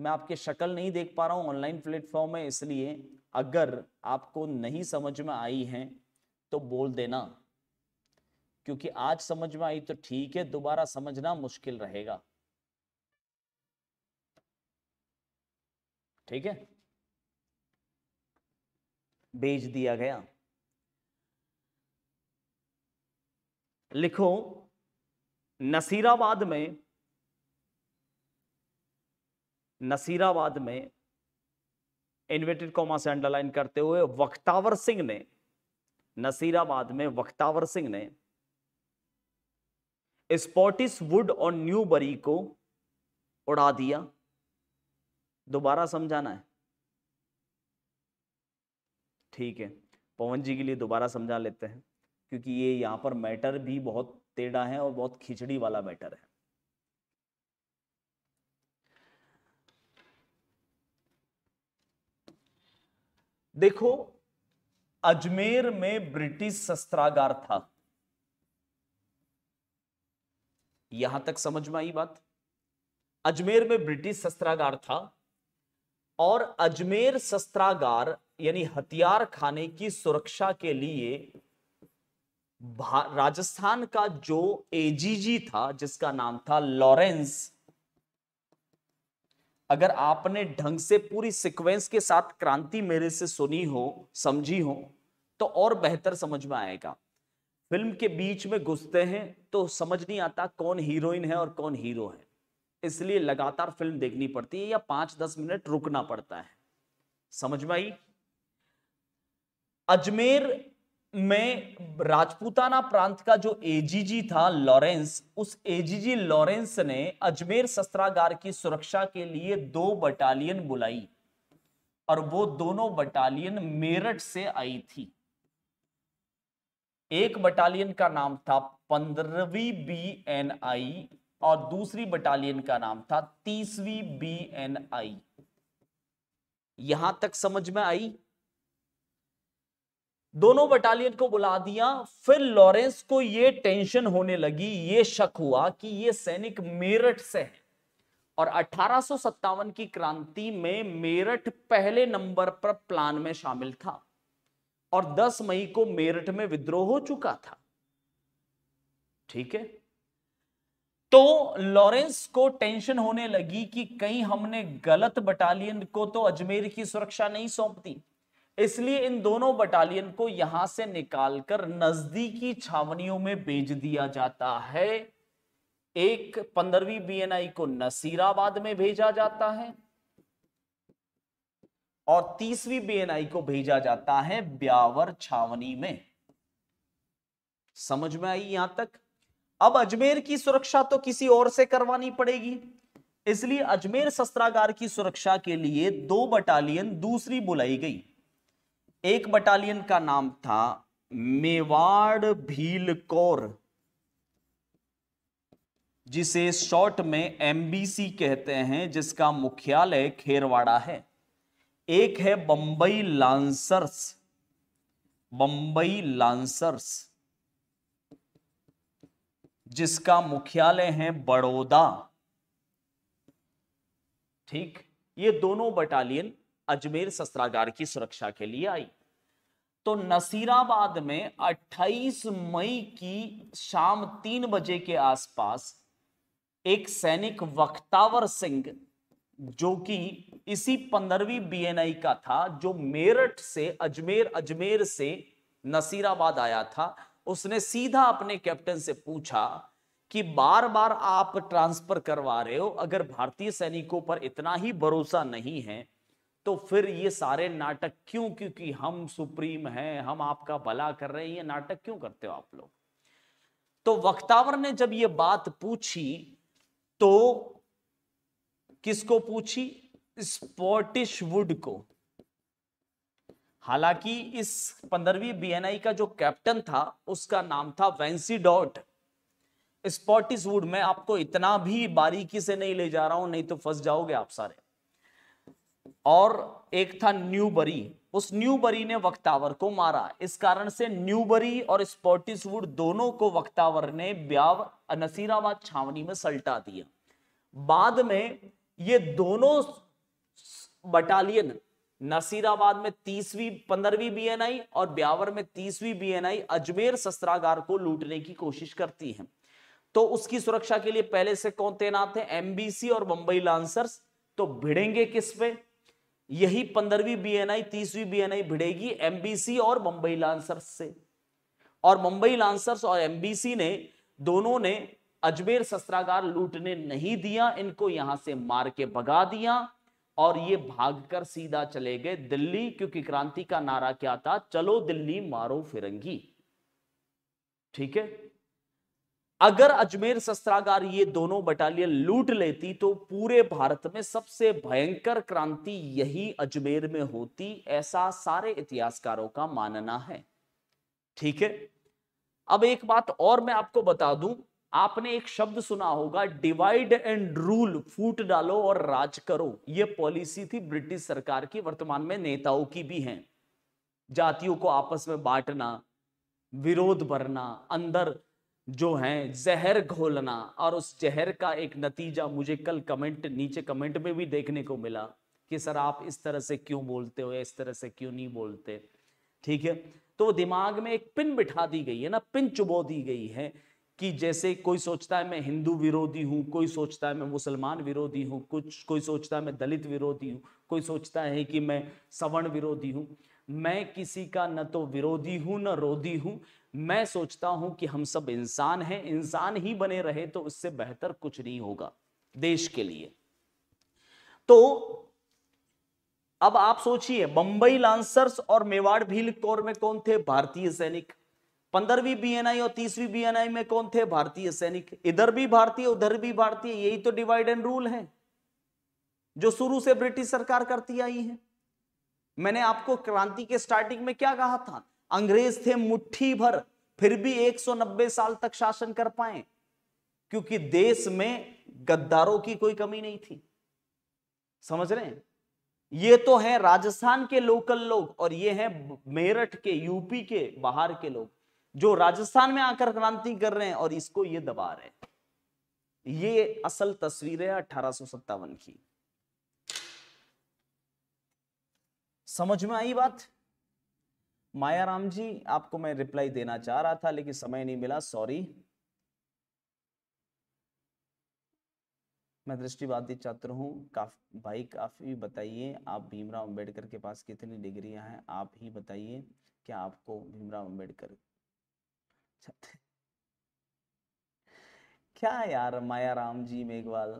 मैं आपके शक्ल नहीं देख पा रहा हूँ ऑनलाइन प्लेटफॉर्म में इसलिए अगर आपको नहीं समझ में आई है तो बोल देना क्योंकि आज समझ में आई तो ठीक है दोबारा समझना मुश्किल रहेगा ठीक है भेज दिया गया लिखो नसीराबाद में नसीराबाद में इन्वेटेड कॉमा से अंडरलाइन करते हुए वक्तावर सिंह ने नसीराबाद में वक्तावर सिंह ने स्पॉटिस वुड और न्यूबरी को उड़ा दिया दोबारा समझाना है ठीक है पवन जी के लिए दोबारा समझा लेते हैं क्योंकि ये यहां पर मैटर भी बहुत टेढ़ा है और बहुत खिचड़ी वाला मैटर है देखो अजमेर में ब्रिटिश शस्त्रागार था यहां तक समझ में आई बात अजमेर में ब्रिटिश शस्त्रागार था और अजमेर शस्त्रागार यानी हथियार खाने की सुरक्षा के लिए राजस्थान का जो एजीजी था जिसका नाम था लॉरेंस अगर आपने ढंग से पूरी सिक्वेंस के साथ क्रांति मेरे से सुनी हो समझी हो तो और बेहतर समझ में आएगा फिल्म के बीच में घुसते हैं तो समझ नहीं आता कौन हीरोइन है और कौन हीरो है इसलिए लगातार फिल्म देखनी पड़ती है या पांच दस मिनट रुकना पड़ता है समझ में आई अजमेर में राजपूताना प्रांत का जो एजीजी था लॉरेंस उस एजीजी लॉरेंस ने अजमेर शस्त्रागार की सुरक्षा के लिए दो बटालियन बुलाई और वो दोनों बटालियन मेरठ से आई थी एक बटालियन का नाम था पंद्रहवीं बी एन आई और दूसरी बटालियन का नाम था तीसवीं बी एन आई यहां तक समझ में आई दोनों बटालियन को बुला दिया फिर लॉरेंस को ये टेंशन होने लगी ये शक हुआ कि ये सैनिक मेरठ से है और अठारह की क्रांति में मेरठ पहले नंबर पर प्लान में शामिल था और 10 मई को मेरठ में विद्रोह हो चुका था ठीक है तो लॉरेंस को टेंशन होने लगी कि कहीं हमने गलत बटालियन को तो अजमेर की सुरक्षा नहीं सौंप दी इसलिए इन दोनों बटालियन को यहां से निकालकर नजदीकी छावनियों में भेज दिया जाता है एक पंद्रहवीं बीएनआई को नसीराबाद में भेजा जाता है और तीसवीं बीएनआई को भेजा जाता है ब्यावर छावनी में समझ में आई यहां तक अब अजमेर की सुरक्षा तो किसी और से करवानी पड़ेगी इसलिए अजमेर शस्त्रागार की सुरक्षा के लिए दो बटालियन दूसरी बुलाई गई एक बटालियन का नाम था मेवाड़ भील कौर जिसे शॉर्ट में एमबीसी कहते हैं जिसका मुख्यालय खेरवाड़ा है एक है बंबई लांसर्स बंबई लांसर्स जिसका मुख्यालय है बड़ौदा ठीक ये दोनों बटालियन अजमेर शस्त्रागार की सुरक्षा के लिए आई तो नसीराबाद में 28 मई की शाम तीन बजे के आसपास एक सैनिक वक्तावर सिंह जो कि इसी पंद्रहवीं बीएनआई का था जो मेरठ से अजमेर अजमेर से नसीराबाद आया था उसने सीधा अपने कैप्टन से पूछा कि बार बार आप ट्रांसफर करवा रहे हो अगर भारतीय सैनिकों पर इतना ही भरोसा नहीं है तो फिर ये सारे नाटक क्यों क्योंकि हम सुप्रीम हैं हम आपका भला कर रहे हैं ये नाटक क्यों करते हो आप लोग तो वक्तावर ने जब ये बात पूछी तो किसको पूछी स्पॉटिश वुड को हालांकि इस पंद्रहवीं बीएनआई का जो कैप्टन था उसका नाम था वेंसी डॉट स्पॉटिस वुड मैं आपको इतना भी बारीकी से नहीं ले जा रहा हूं नहीं तो फंस जाओगे आप सारे और एक था न्यूबरी उस न्यूबरी ने वक्तावर को मारा इस कारण से न्यूबरी और स्पॉटिसवुड दोनों को वक्तावर ने ब्याव नसीराबाद छावनी में सल्टा दिया बाद में ये दोनों बटालियन नसीराबाद में तीसवीं पंद्रहवीं बीएनआई और ब्यावर में तीसवीं बीएनआई अजमेर शस्त्रागार को लूटने की कोशिश करती है तो उसकी सुरक्षा के लिए पहले से कौन तैनात है एमबीसी और मुंबई लांसर्स तो भिड़ेंगे किस पे यही पंद्रहवीं बीएनआई तीसवीं बीएनआई भिड़ेगी एमबीसी और मुंबई लांसर्स से और मुंबई लांसर्स और एमबीसी ने दोनों ने अजमेर शस्त्रागार लूटने नहीं दिया इनको यहां से मार के भगा दिया और ये भागकर सीधा चले गए दिल्ली क्योंकि क्रांति का नारा क्या था चलो दिल्ली मारो फिरंगी ठीक है अगर अजमेर शस्त्रागार ये दोनों बटालियन लूट लेती तो पूरे भारत में सबसे भयंकर क्रांति यही अजमेर में होती ऐसा सारे इतिहासकारों का मानना है ठीक है अब एक बात और मैं आपको बता दूं आपने एक शब्द सुना होगा डिवाइड एंड रूल फूट डालो और राज करो ये पॉलिसी थी ब्रिटिश सरकार की वर्तमान में नेताओं की भी है जातियों को आपस में बांटना विरोध भरना अंदर जो हैं जहर घोलना और उस जहर का एक नतीजा मुझे कल कमेंट नीचे कमेंट में भी देखने को मिला कि सर आप इस तरह से क्यों बोलते हो इस तरह से क्यों नहीं बोलते ठीक है तो दिमाग में एक पिन बिठा दी गई है ना पिन चुबो दी गई है कि जैसे कोई सोचता है मैं हिंदू विरोधी हूँ कोई सोचता है मैं मुसलमान विरोधी हूँ कुछ कोई सोचता है मैं दलित विरोधी हूँ कोई सोचता है कि मैं सवर्ण विरोधी हूँ मैं किसी का न तो विरोधी हूँ न रोधी हूँ मैं सोचता हूं कि हम सब इंसान हैं इंसान ही बने रहे तो उससे बेहतर कुछ नहीं होगा देश के लिए तो अब आप सोचिए बंबई लांसर्स और मेवाड़ भील कोर में कौन थे भारतीय सैनिक पंद्रहवीं बीएनआई और तीसवीं बीएनआई में कौन थे भारतीय सैनिक इधर भी भारतीय उधर भी भारतीय यही तो डिवाइड एंड रूल है जो शुरू से ब्रिटिश सरकार करती आई है मैंने आपको क्रांति के स्टार्टिंग में क्या कहा था अंग्रेज थे मुट्ठी भर फिर भी 190 साल तक शासन कर पाए क्योंकि देश में गद्दारों की कोई कमी नहीं थी समझ रहे हैं ये तो है राजस्थान के लोकल लोग और ये है मेरठ के यूपी के बाहर के लोग जो राजस्थान में आकर क्रांति कर रहे हैं और इसको ये दबा रहे हैं ये असल तस्वीर है अठारह की समझ में आई बात मायाराम जी आपको मैं रिप्लाई देना चाह रहा था लेकिन समय नहीं मिला सॉरी मैं दृष्टिवादी छात्र हूँ काफी भाई काफ़ी बताइए आप भीमराव अंबेडकर के पास कितनी डिग्रियां हैं आप ही बताइए क्या आपको भीमराव अंबेडकर क्या यार मायाराम जी मेघवाल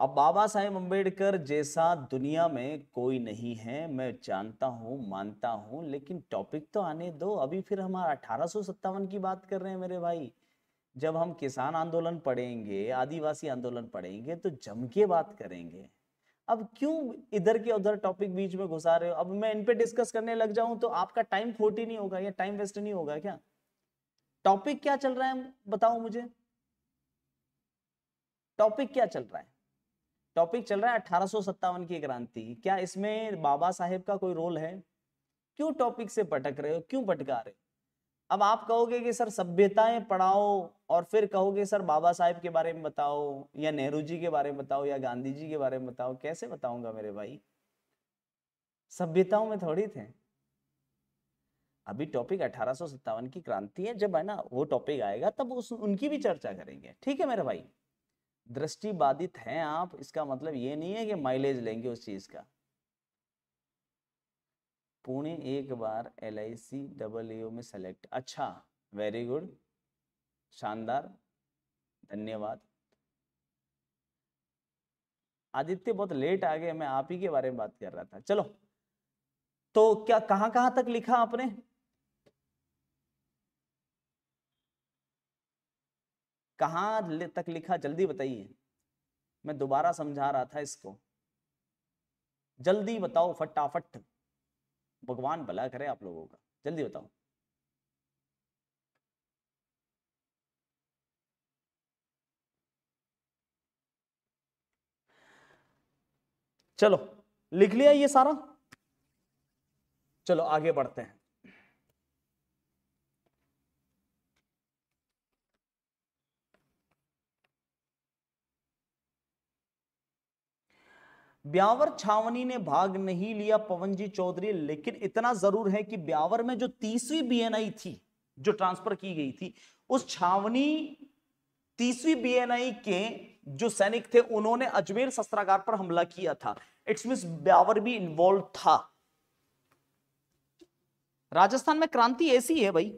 अब बाबा साहेब अम्बेडकर जैसा दुनिया में कोई नहीं है मैं जानता हूँ मानता हूँ लेकिन टॉपिक तो आने दो अभी फिर हमारा अठारह की बात कर रहे हैं मेरे भाई जब हम किसान आंदोलन पढ़ेंगे आदिवासी आंदोलन पढ़ेंगे तो जम के बात करेंगे अब क्यों इधर के उधर टॉपिक बीच में घुसा रहे हो अब मैं इन पे डिस्कस करने लग जाऊं तो आपका टाइम खोटी नहीं होगा या टाइम वेस्ट नहीं होगा क्या टॉपिक क्या चल रहा है बताओ मुझे टॉपिक क्या चल रहा है टॉपिक चल रहा है अठारह की क्रांति क्या इसमें बाबा साहेब का कोई रोल है क्यों टॉपिक से पटक रहे हो क्यों भटका रहे हो अब आप कहोगे कि सर सभ्यताएं पढ़ाओ और फिर कहोगे सर बाबा साहेब के बारे में बताओ या नेहरू जी के बारे में बताओ या गांधी जी के बारे में बताओ कैसे बताऊंगा मेरे भाई सभ्यताओं में थोड़ी थे अभी टॉपिक अठारह की क्रांति है जब है ना वो टॉपिक आएगा तब उस उनकी भी चर्चा करेंगे ठीक है मेरे भाई दृष्टि बाधित हैं आप इसका मतलब ये नहीं है कि माइलेज लेंगे उस चीज का पुणे एक बार एल आई सी डबल में सेलेक्ट अच्छा वेरी गुड शानदार धन्यवाद आदित्य बहुत लेट आ गए मैं आप ही के बारे में बात कर रहा था चलो तो क्या कहाँ कहाँ तक लिखा आपने कहाँ तक लिखा जल्दी बताइए मैं दोबारा समझा रहा था इसको जल्दी बताओ फटाफट भगवान भला करे आप लोगों का जल्दी बताओ चलो लिख लिया ये सारा चलो आगे बढ़ते हैं ब्यावर छावनी ने भाग नहीं लिया पवन जी चौधरी लेकिन इतना जरूर है कि ब्यावर में जो तीसवीं बीएनआई थी जो ट्रांसफर की गई थी उस छावनी तीसवीं बीएनआई के जो सैनिक थे उन्होंने अजमेर शस्त्रागार पर हमला किया था इट्स मीन ब्यावर भी इन्वॉल्व था राजस्थान में क्रांति ऐसी है भाई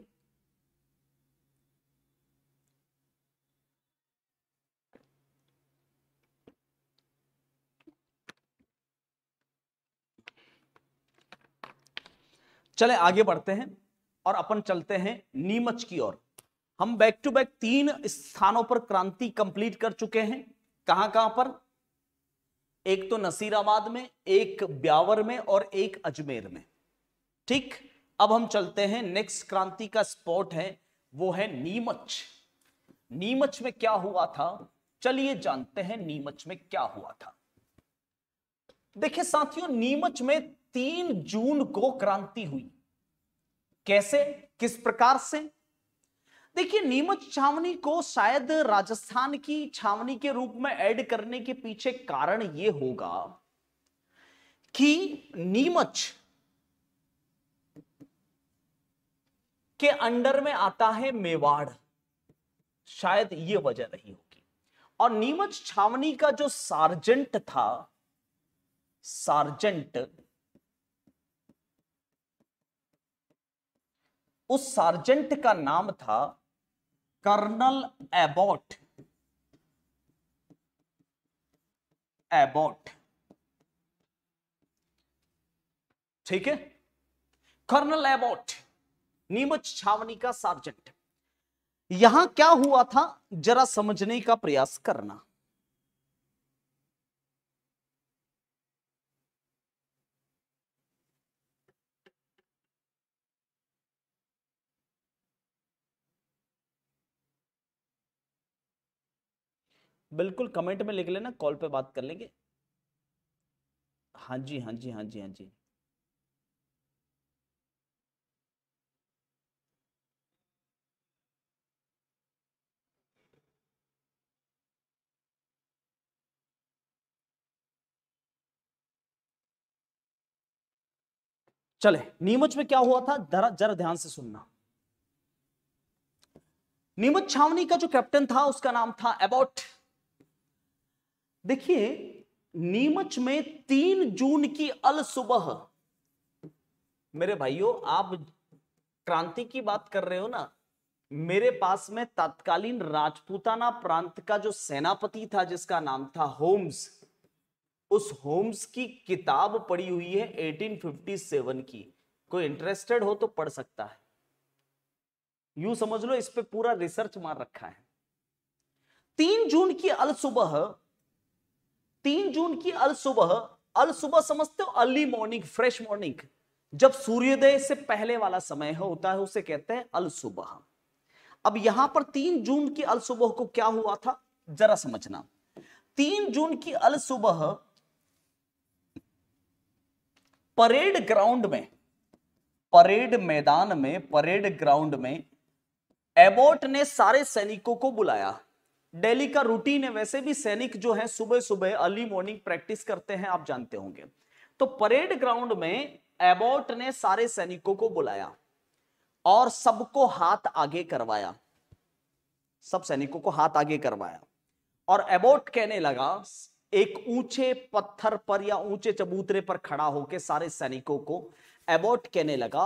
चले आगे बढ़ते हैं और अपन चलते हैं नीमच की ओर हम बैक टू बैक तीन स्थानों पर क्रांति कंप्लीट कर चुके हैं कहां कहां पर एक तो नसीराबाद में एक ब्यावर में और एक अजमेर में ठीक अब हम चलते हैं नेक्स्ट क्रांति का स्पॉट है वो है नीमच नीमच में क्या हुआ था चलिए जानते हैं नीमच में क्या हुआ था देखिए साथियों नीमच में तीन जून को क्रांति हुई कैसे किस प्रकार से देखिए नीमच छावनी को शायद राजस्थान की छावनी के रूप में ऐड करने के पीछे कारण यह होगा कि नीमच के अंडर में आता है मेवाड़ शायद ये वजह रही होगी और नीमच छावनी का जो सार्जेंट था सार्जेंट उस सार्जेंट का नाम था कर्नल एबॉट एबॉट ठीक है कर्नल एबॉट नीमच छावनी का सार्जेंट यहां क्या हुआ था जरा समझने का प्रयास करना बिल्कुल कमेंट में लिख लेना कॉल पे बात कर लेंगे हाँ जी हाँ जी हाँ जी हाँ जी चले नीमच में क्या हुआ था जरा जरा ध्यान से सुनना नीमच छावनी का जो कैप्टन था उसका नाम था अबाउट देखिए नीमच में तीन जून की अल सुबह मेरे भाइयों आप क्रांति की बात कर रहे हो ना मेरे पास में तत्कालीन राजपूताना प्रांत का जो सेनापति था जिसका नाम था होम्स उस होम्स की किताब पड़ी हुई है 1857 की कोई इंटरेस्टेड हो तो पढ़ सकता है यू समझ लो इस पे पूरा रिसर्च मार रखा है तीन जून की अल सुबह तीन जून की अल सुबह अल सुबह समझते हो अर्ली मॉर्निंग फ्रेश मॉर्निंग जब सूर्योदय से पहले वाला समय होता है उसे कहते हैं अल सुबह अब यहां पर तीन जून की अल सुबह को क्या हुआ था जरा समझना तीन जून की अल सुबह परेड ग्राउंड में परेड मैदान में परेड ग्राउंड में एबोट ने सारे सैनिकों को बुलाया डेली का रूटीन है वैसे भी सैनिक जो है सुबह सुबह अर्ली मॉर्निंग प्रैक्टिस करते हैं आप जानते होंगे तो परेड ग्राउंड में एबॉट ने सारे सैनिकों को बुलाया और सबको हाथ आगे करवाया सब सैनिकों को हाथ आगे करवाया और एबॉट कहने लगा एक ऊंचे पत्थर पर या ऊंचे चबूतरे पर खड़ा होकर सारे सैनिकों को एबॉट कहने लगा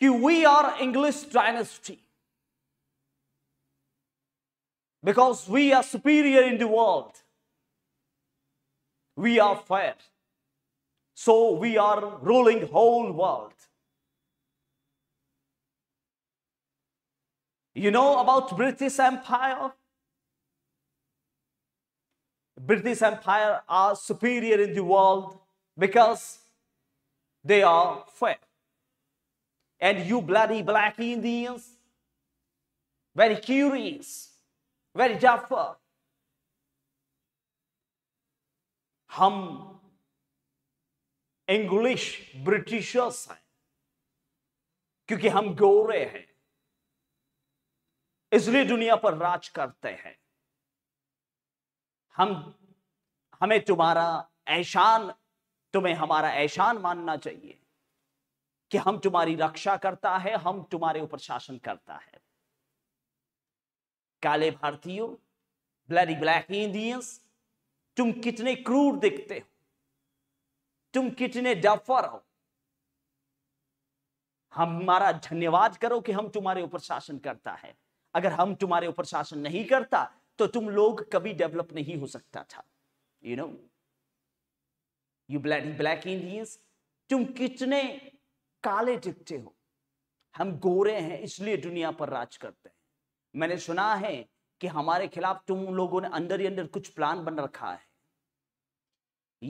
कि we are English dynasty Because we are superior in the world. We are fair. So we are ruling whole world. You know about British Empire? British Empire are superior in the world because they are fair. And you bloody black Indians, very curious. Very is हम English Britishers हैं क्योंकि हम गोरे हैं इसलिए दुनिया पर राज करते हैं हम हमें तुम्हारा ऐशान तुम्हें हमारा ऐशान मानना चाहिए कि हम तुम्हारी रक्षा करता है हम तुम्हारे ऊपर शासन करता है काले भारतीयों ब्लैरी ब्लैक इंडियंस तुम कितने क्रूर दिखते हो तुम कितने डफर हो हमारा धन्यवाद करो कि हम तुम्हारे ऊपर शासन करता है अगर हम तुम्हारे ऊपर शासन नहीं करता तो तुम लोग कभी डेवलप नहीं हो सकता था you know you black black Indians तुम कितने काले दिखते हो हम गोरे हैं इसलिए दुनिया पर राज करते हैं मैंने सुना है कि हमारे खिलाफ तुम लोगों ने अंदर ही अंदर कुछ प्लान बन रखा है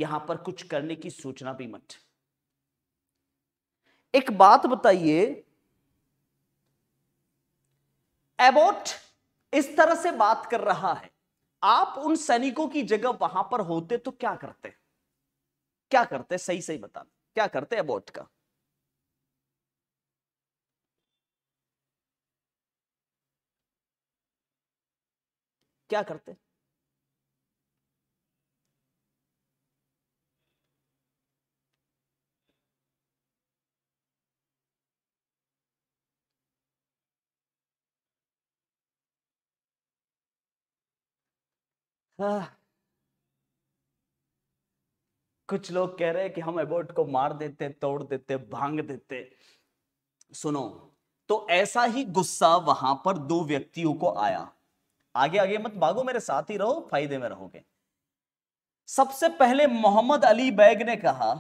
यहां पर कुछ करने की सूचना भी मत एक बात बताइए एबोट इस तरह से बात कर रहा है आप उन सैनिकों की जगह वहां पर होते तो क्या करते क्या करते सही सही बता क्या करते एबोट का क्या करते हाँ। कुछ लोग कह रहे हैं कि हम एबोट को मार देते तोड़ देते भांग देते सुनो तो ऐसा ही गुस्सा वहां पर दो व्यक्तियों को आया आगे आगे मत भागो मेरे साथ ही रहो फायदे में रहोगे सबसे पहले मोहम्मद अली बैग ने कहा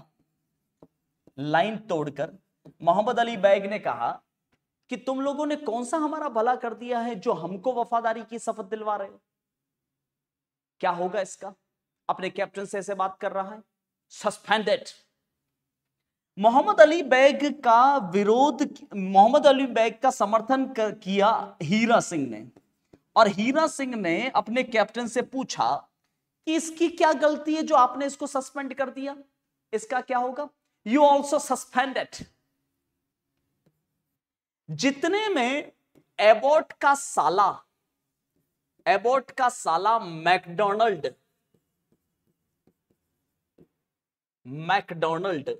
लाइन तोड़कर मोहम्मद अली बैग ने कहा कि तुम लोगों ने कौन सा हमारा भला कर दिया है जो हमको वफादारी की शपथ दिलवा रहे हो क्या होगा इसका अपने कैप्टन से ऐसे बात कर रहा है सस्पेंडेड मोहम्मद अली बैग का विरोध मोहम्मद अली बैग का समर्थन कर किया हीरा सिंह ने और हीरा सिंह ने अपने कैप्टन से पूछा कि इसकी क्या गलती है जो आपने इसको सस्पेंड कर दिया इसका क्या होगा यू ऑल्सो सस्पेंडेड जितने में एबोर्ट का साला एबोर्ट का साला मैकडोनल्ड मैकडोनल्ड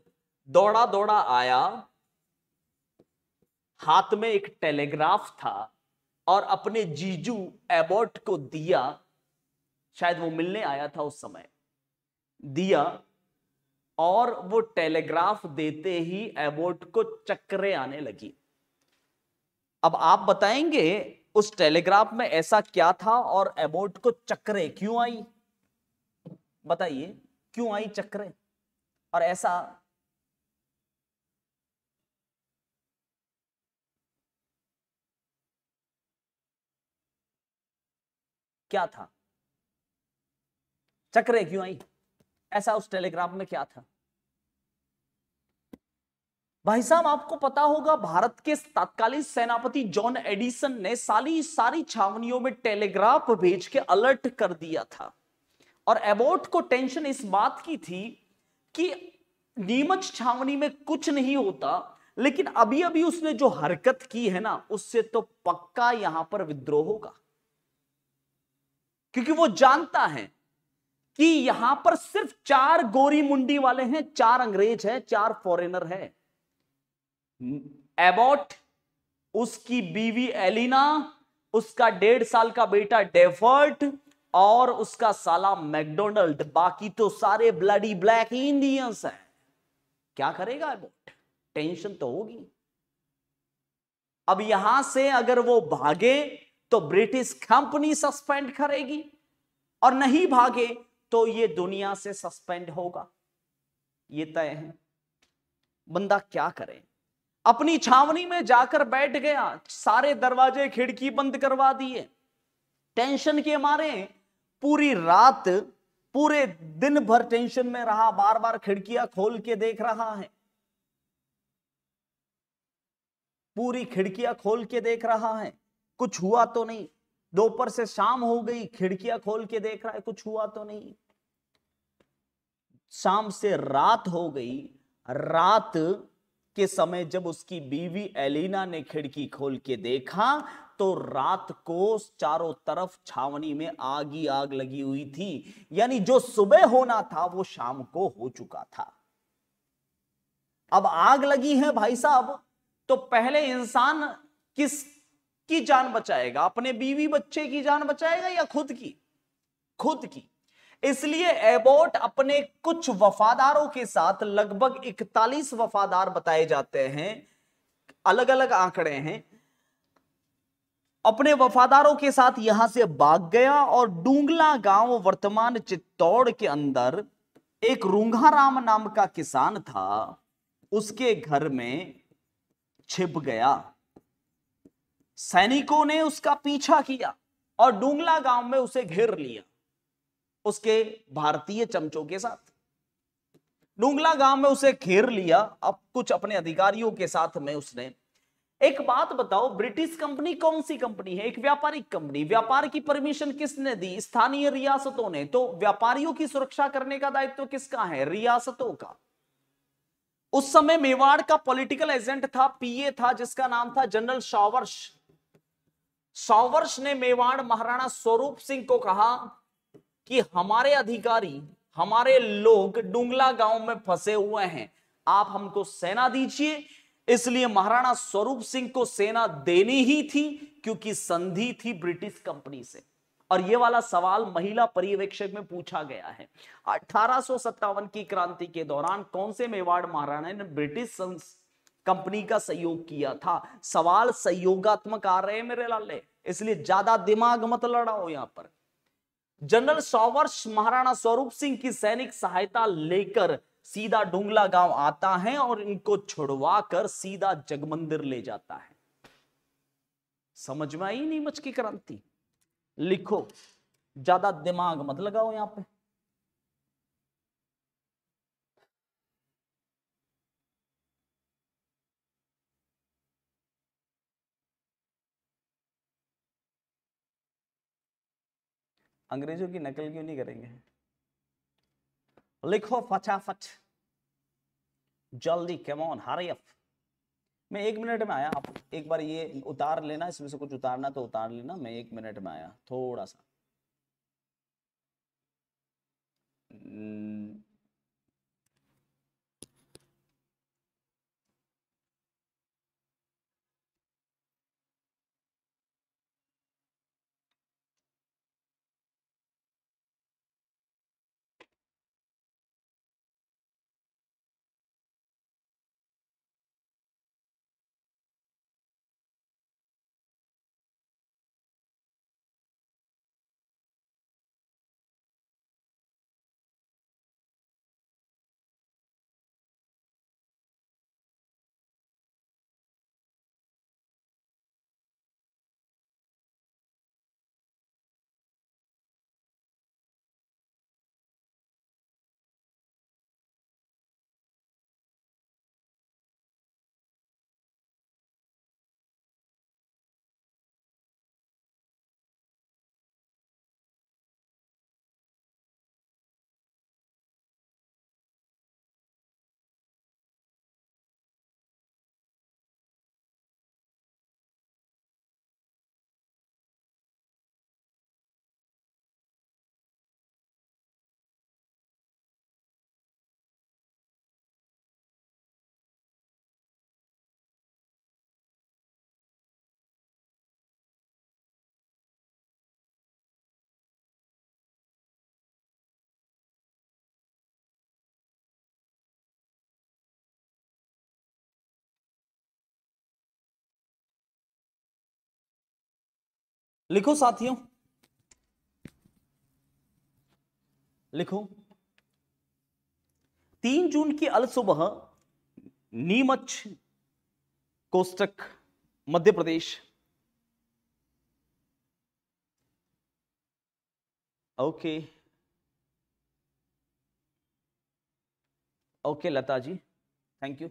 दौड़ा दौड़ा आया हाथ में एक टेलीग्राफ था और अपने जीजू एबॉट को दिया शायद वो मिलने आया था उस समय दिया और वो टेलीग्राफ देते ही एबॉट को चक्रे आने लगी अब आप बताएंगे उस टेलीग्राफ में ऐसा क्या था और एबॉट को चक्रे क्यों आई बताइए क्यों आई चक्रे और ऐसा क्या था चक्रे क्यों आई ऐसा उस टेलीग्राम में क्या था भाई साहब आपको पता होगा भारत के तत्कालीन सेनापति जॉन एडिसन ने साली सारी छावनियों में टेलीग्राफ भेज के अलर्ट कर दिया था और एबोट को टेंशन इस बात की थी कि नीमच छावनी में कुछ नहीं होता लेकिन अभी अभी उसने जो हरकत की है ना उससे तो पक्का यहां पर विद्रोह होगा क्योंकि वो जानता है कि यहां पर सिर्फ चार गोरी मुंडी वाले हैं चार अंग्रेज हैं चार फॉरेनर हैं एबॉट उसकी बीवी एलिना उसका डेढ़ साल का बेटा डेफर्ट और उसका साला मैकडोनल्ड बाकी तो सारे ब्लडी ब्लैक इंडियंस हैं क्या करेगा एबॉट टेंशन तो होगी अब यहां से अगर वो भागे तो ब्रिटिश कंपनी सस्पेंड करेगी और नहीं भागे तो ये दुनिया से सस्पेंड होगा ये तय है बंदा क्या करे अपनी छावनी में जाकर बैठ गया सारे दरवाजे खिड़की बंद करवा दिए टेंशन के मारे पूरी रात पूरे दिन भर टेंशन में रहा बार बार खिड़कियां खोल के देख रहा है पूरी खिड़कियां खोल के देख रहा है कुछ हुआ तो नहीं दोपहर से शाम हो गई खिड़कियां खोल के देख रहा है कुछ हुआ तो नहीं शाम से रात हो गई रात के समय जब उसकी बीवी एलिना ने खिड़की खोल के देखा तो रात को चारों तरफ छावनी में आग ही आग लगी हुई थी यानी जो सुबह होना था वो शाम को हो चुका था अब आग लगी है भाई साहब तो पहले इंसान किस की जान बचाएगा अपने बीवी बच्चे की जान बचाएगा या खुद की खुद की इसलिए एबोट अपने कुछ वफादारों के साथ लगभग 41 वफादार बताए जाते हैं अलग अलग आंकड़े हैं अपने वफादारों के साथ यहां से भाग गया और डूंगला गांव वर्तमान चित्तौड़ के अंदर एक रूंघाराम नाम का किसान था उसके घर में छिप गया सैनिकों ने उसका पीछा किया और डूंगला गांव में उसे घेर लिया उसके भारतीय चमचों के साथ डूंगला गांव में उसे घेर लिया अब कुछ अपने अधिकारियों के साथ में उसने एक बात बताओ ब्रिटिश कंपनी कौन सी कंपनी है एक व्यापारिक कंपनी व्यापार की परमिशन किसने दी स्थानीय रियासतों ने तो व्यापारियों की सुरक्षा करने का दायित्व तो किसका है रियासतों का उस समय मेवाड़ का पॉलिटिकल एजेंट था पीए था जिसका नाम था जनरल शावर्श सौवर्ष ने मेवाड़ महाराणा स्वरूप सिंह को कहा कि हमारे अधिकारी हमारे लोग डुंगला गांव में फंसे हुए हैं आप हमको सेना दीजिए इसलिए महाराणा स्वरूप सिंह को सेना देनी ही थी क्योंकि संधि थी ब्रिटिश कंपनी से और यह वाला सवाल महिला पर्यवेक्षक में पूछा गया है अठारह की क्रांति के दौरान कौन से मेवाड़ महाराणा ने ब्रिटिश कंपनी का सहयोग किया था सवाल सहयोगात्मक आ रहे हैं मेरे लाले इसलिए ज्यादा दिमाग मत लड़ाओ यहां पर जनरल सौवर्ष महाराणा स्वरूप सिंह की सैनिक सहायता लेकर सीधा ढूंगला गांव आता है और इनको छुड़वा कर सीधा जगमंदिर ले जाता है समझ में आई मच की क्रांति लिखो ज्यादा दिमाग मत लगाओ यहां पे अंग्रेजों की नकल क्यों नहीं करेंगे लिखो फटाफट जल्दी कैमोन हरी अप मैं एक मिनट में आया आप एक बार ये उतार लेना इसमें से कुछ उतारना तो उतार लेना मैं एक मिनट में आया थोड़ा सा लिखो साथियों लिखो तीन जून की अल सुबह नीमच कोष्टक Madhya Pradesh okay okay Lata ji thank you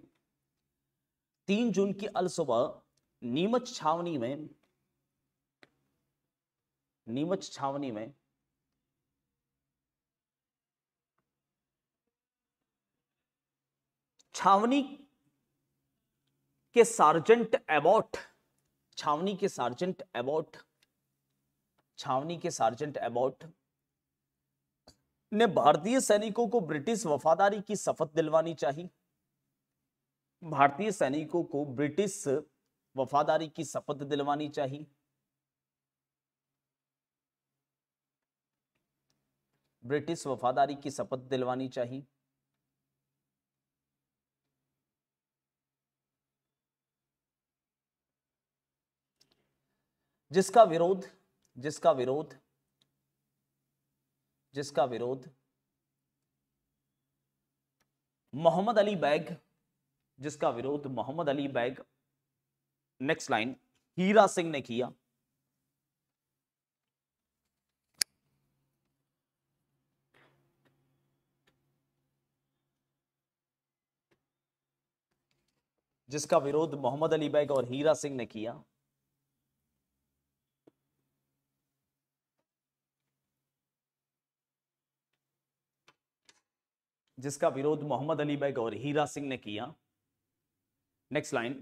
तीन जून की अल सुबह नीमच छावनी में नीमच छावनी में छावनी के सार्जेंट एबॉट छावनी के सार्जेंट एबॉट छावनी के सार्जेंट एबॉट ने भारतीय सैनिकों को ब्रिटिश वफादारी की शपथ दिलवानी चाहिए भारतीय सैनिकों को ब्रिटिश वफादारी की शपथ दिलवानी चाहिए ब्रिटिश वफादारी की शपथ दिलवानी चाहिए जिसका विरोध जिसका विरोध जिसका विरोध मोहम्मद अली बैग जिसका विरोध मोहम्मद अली बैग नेक्स्ट लाइन हीरा सिंह ने किया जिसका विरोध मोहम्मद अली बैग और हीरा सिंह ने किया जिसका विरोध मोहम्मद अली बैग और हीरा सिंह ने किया नेक्स्ट लाइन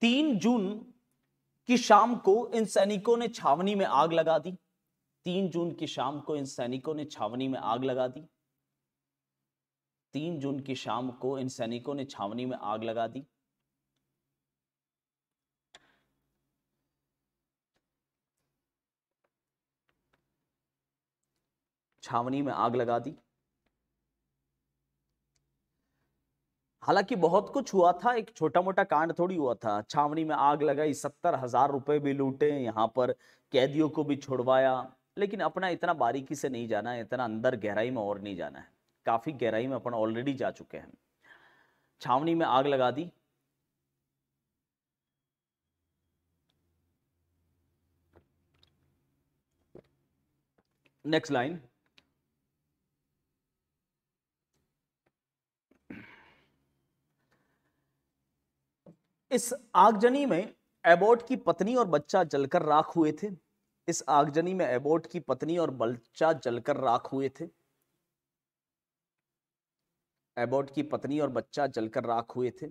तीन जून की शाम को इन सैनिकों ने छावनी में आग लगा दी तीन जून की शाम को इन सैनिकों ने छावनी में आग लगा दी तीन जून की शाम को इन सैनिकों ने छावनी में आग लगा दी छावनी में आग लगा दी हालांकि बहुत कुछ हुआ था एक छोटा मोटा कांड थोड़ी हुआ था छावनी में आग लगाई सत्तर हजार रुपए भी लूटे यहां पर कैदियों को भी छुड़वाया लेकिन अपना इतना बारीकी से नहीं जाना है इतना अंदर गहराई में और नहीं जाना है काफ़ी गहराई में अपन ऑलरेडी जा चुके हैं छावनी में आग लगा दी नेक्स्ट लाइन इस आगजनी में एबोट की पत्नी और बच्चा जलकर राख हुए थे इस आगजनी में एबोट की पत्नी और बच्चा जलकर राख हुए थे एबॉट की पत्नी और बच्चा जलकर राख हुए थे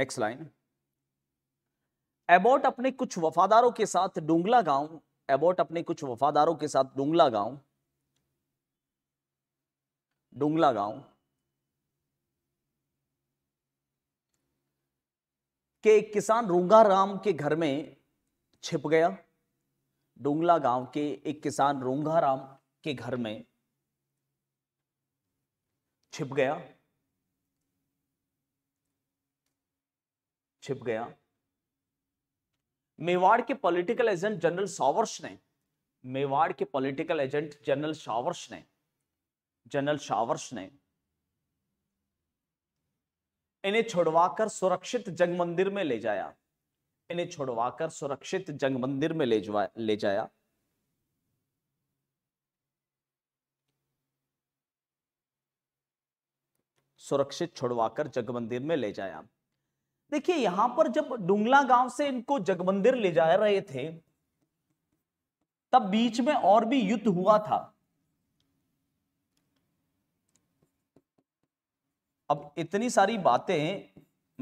नेक्स्ट लाइन एबॉट अपने कुछ वफादारों के साथ डोंगला गांव एबॉट अपने कुछ वफादारों के साथ डोंगला गांव डोंगला गांव के एक किसान रूंगा राम के घर में छिप गया डोंगला गांव के एक किसान रूंगा राम के घर में छिप गया छिप गया मेवाड़ के पॉलिटिकल एजेंट जनरल सावर्श ने मेवाड़ के पॉलिटिकल एजेंट जनरल सावर्श ने जनरल सावर्श ने इन्हें छुड़वाकर सुरक्षित जंग मंदिर में ले जाया इन्हें छुड़वाकर सुरक्षित जंग मंदिर में ले ले जाया सुरक्षित छुड़वाकर जगमंदिर में ले जाया देखिए यहां पर जब डुंगला गांव से इनको जगमंदिर ले जा रहे थे तब बीच में और भी युद्ध हुआ था अब इतनी सारी बातें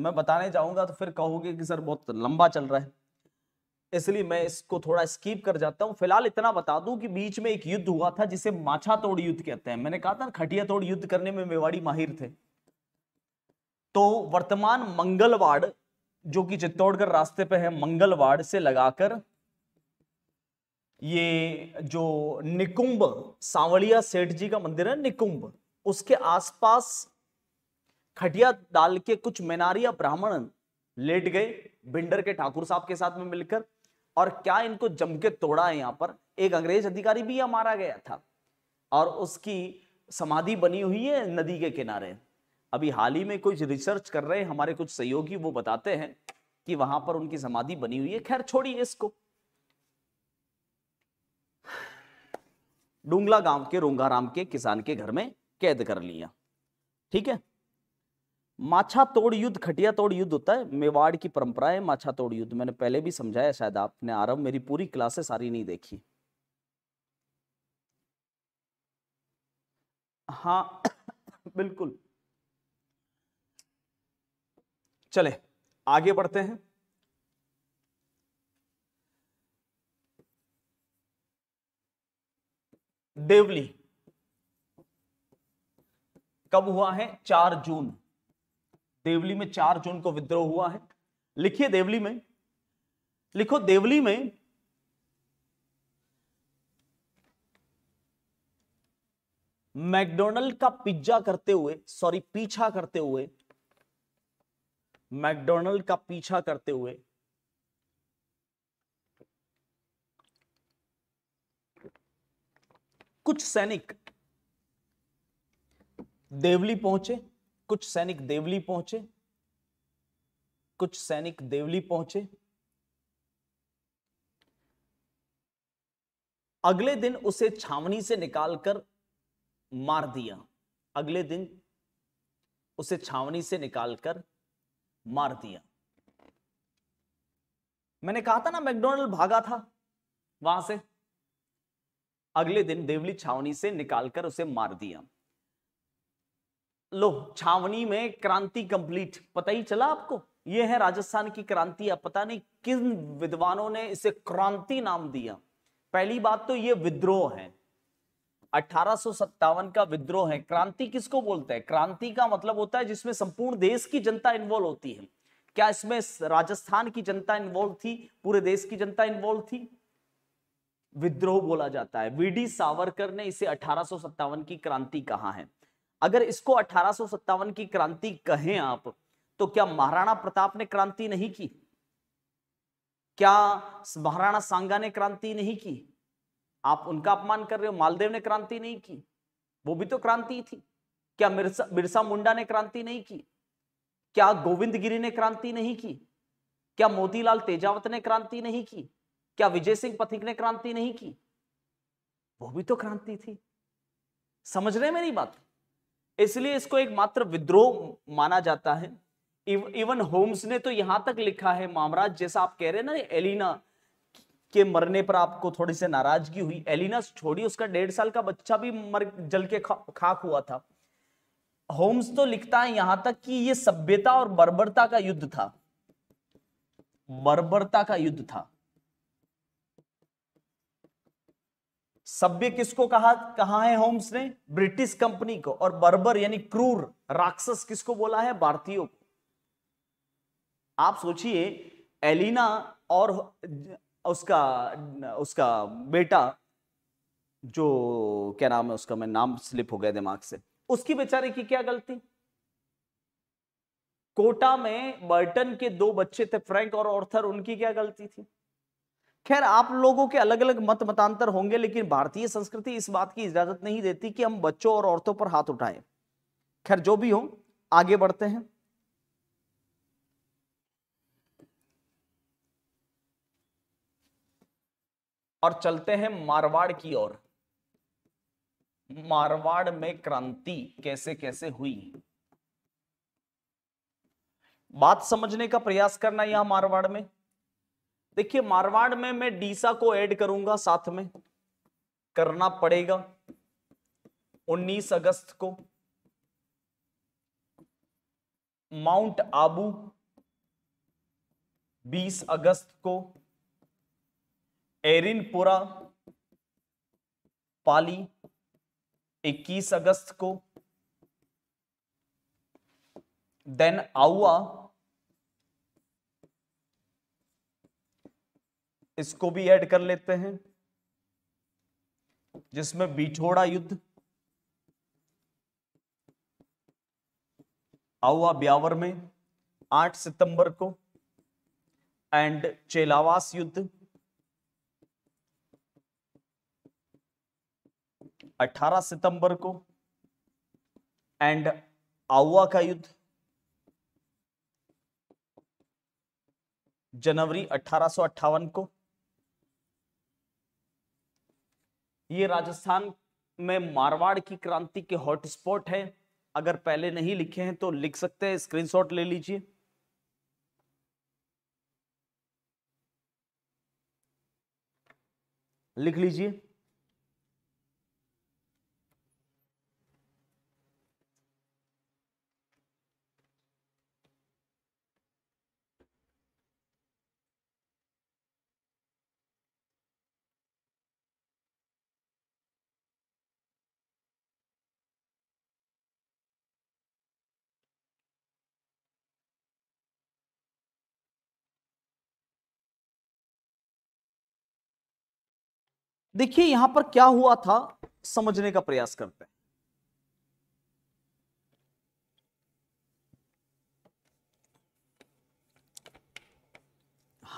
मैं बताने जाऊंगा तो फिर कहोगे कि सर बहुत लंबा चल रहा है इसलिए मैं इसको थोड़ा स्कीप कर जाता हूं फिलहाल इतना बता दूं कि बीच में एक युद्ध हुआ था जिसे माछा तोड़ युद्ध कहते हैं मैंने कहा था खटिया तोड़ युद्ध करने में मेवाड़ी माहिर थे तो वर्तमान मंगलवाड़ जो कि चित्तौड़गढ़ रास्ते पे है मंगलवाड़ से लगाकर ये जो निकुंभ सांवलिया सेठ जी का मंदिर है निकुंभ उसके आसपास खटिया डाल के कुछ मेनारिया ब्राह्मण लेट गए बिंडर के ठाकुर साहब के साथ में मिलकर और क्या इनको जम के तोड़ा है यहाँ पर एक अंग्रेज अधिकारी भी यहाँ मारा गया था और उसकी समाधि बनी हुई है नदी के किनारे अभी हाल ही में कुछ रिसर्च कर रहे हैं हमारे कुछ सहयोगी वो बताते हैं कि वहां पर उनकी समाधि बनी हुई है खैर छोड़िए इसको डूंगला गांव के रोंगाराम के किसान के घर में कैद कर लिया ठीक है माछा तोड़ युद्ध खटिया तोड़ युद्ध होता है मेवाड़ की परंपरा है माछा तोड़ युद्ध मैंने पहले भी समझाया शायद आपने आरंभ मेरी पूरी क्लासे सारी नहीं देखी हाँ बिल्कुल चले आगे बढ़ते हैं देवली कब हुआ है चार जून देवली में चार जून को विद्रोह हुआ है लिखिए देवली में लिखो देवली में मैकडोनल्ड का पिज्जा करते हुए सॉरी पीछा करते हुए मैकडोनल्ड का पीछा करते हुए कुछ सैनिक देवली पहुंचे कुछ सैनिक देवली पहुंचे कुछ सैनिक देवली पहुंचे अगले दिन उसे छावनी से निकालकर मार दिया अगले दिन उसे छावनी से निकालकर मार दिया मैंने कहा था ना मैकडोनल्ड भागा था वहां से अगले दिन देवली छावनी से निकालकर उसे मार दिया लो छावनी में क्रांति कंप्लीट पता ही चला आपको यह है राजस्थान की क्रांति अब पता नहीं किन विद्वानों ने इसे क्रांति नाम दिया पहली बात तो यह विद्रोह है अठारह का विद्रोह है क्रांति किसको बोलते हैं क्रांति का मतलब होता है जिसमें संपूर्ण देश की जनता इन्वॉल्व होती है क्या इसमें राजस्थान की जनता इन्वॉल्व थी पूरे देश की जनता इन्वॉल्व थी विद्रोह बोला जाता है वीडी सावरकर ने इसे अठारह की क्रांति कहा है अगर इसको अठारह की क्रांति कहें आप तो क्या महाराणा प्रताप ने क्रांति नहीं की क्या महाराणा सांगा ने क्रांति नहीं की आप उनका अपमान कर रहे हो मालदेव ने क्रांति नहीं की वो भी तो क्रांति थी क्या मिर्सा बिरसा मुंडा ने क्रांति नहीं की क्या गोविंद गिरी ने क्रांति नहीं की क्या मोतीलाल तेजावत ने क्रांति नहीं की क्या विजय सिंह पथिक ने क्रांति नहीं की वो भी तो क्रांति थी समझ रहे मेरी बात इसलिए इसको एक मात्र विद्रोह माना जाता है इव, इवन होम्स ने तो यहां तक लिखा है मामराज जैसा आप कह रहे हैं ना एलिना के मरने पर आपको थोड़ी सी नाराजगी हुई एलिना छोड़ी उसका डेढ़ साल का बच्चा भी मर जल के खा, खाक हुआ था होम्स तो लिखता है यहां तक कि यह सभ्यता और बर्बरता का युद्ध था बर्बरता का युद्ध था सभ्य किसको कहा कहा है होम्स ने ब्रिटिश कंपनी को और बर्बर यानी क्रूर राक्षस किसको बोला है भारतीयों को आप सोचिए एलिना और उसका उसका बेटा जो क्या नाम है उसका मैं नाम स्लिप हो गया दिमाग से उसकी बेचारे की क्या गलती कोटा में बर्टन के दो बच्चे थे फ्रैंक और ऑर्थर उनकी क्या गलती थी खैर आप लोगों के अलग अलग मत मतांतर होंगे लेकिन भारतीय संस्कृति इस बात की इजाजत नहीं देती कि हम बच्चों और औरतों पर हाथ उठाएं खैर जो भी हो आगे बढ़ते हैं और चलते हैं मारवाड़ की ओर मारवाड़ में क्रांति कैसे कैसे हुई बात समझने का प्रयास करना यहां मारवाड़ में देखिए मारवाड़ में मैं डीसा को ऐड करूंगा साथ में करना पड़ेगा 19 अगस्त को माउंट आबू 20 अगस्त को एरिनपुरा पाली 21 अगस्त को देन आउआ इसको भी ऐड कर लेते हैं जिसमें बिछोड़ा युद्ध आउआ ब्यावर में 8 सितंबर को एंड चेलावास युद्ध 18 सितंबर को एंड आउआ का युद्ध जनवरी अठारह को ये राजस्थान में मारवाड़ की क्रांति के हॉटस्पॉट है अगर पहले नहीं लिखे हैं तो लिख सकते हैं स्क्रीनशॉट ले लीजिए लिख लीजिए देखिए यहां पर क्या हुआ था समझने का प्रयास करते हैं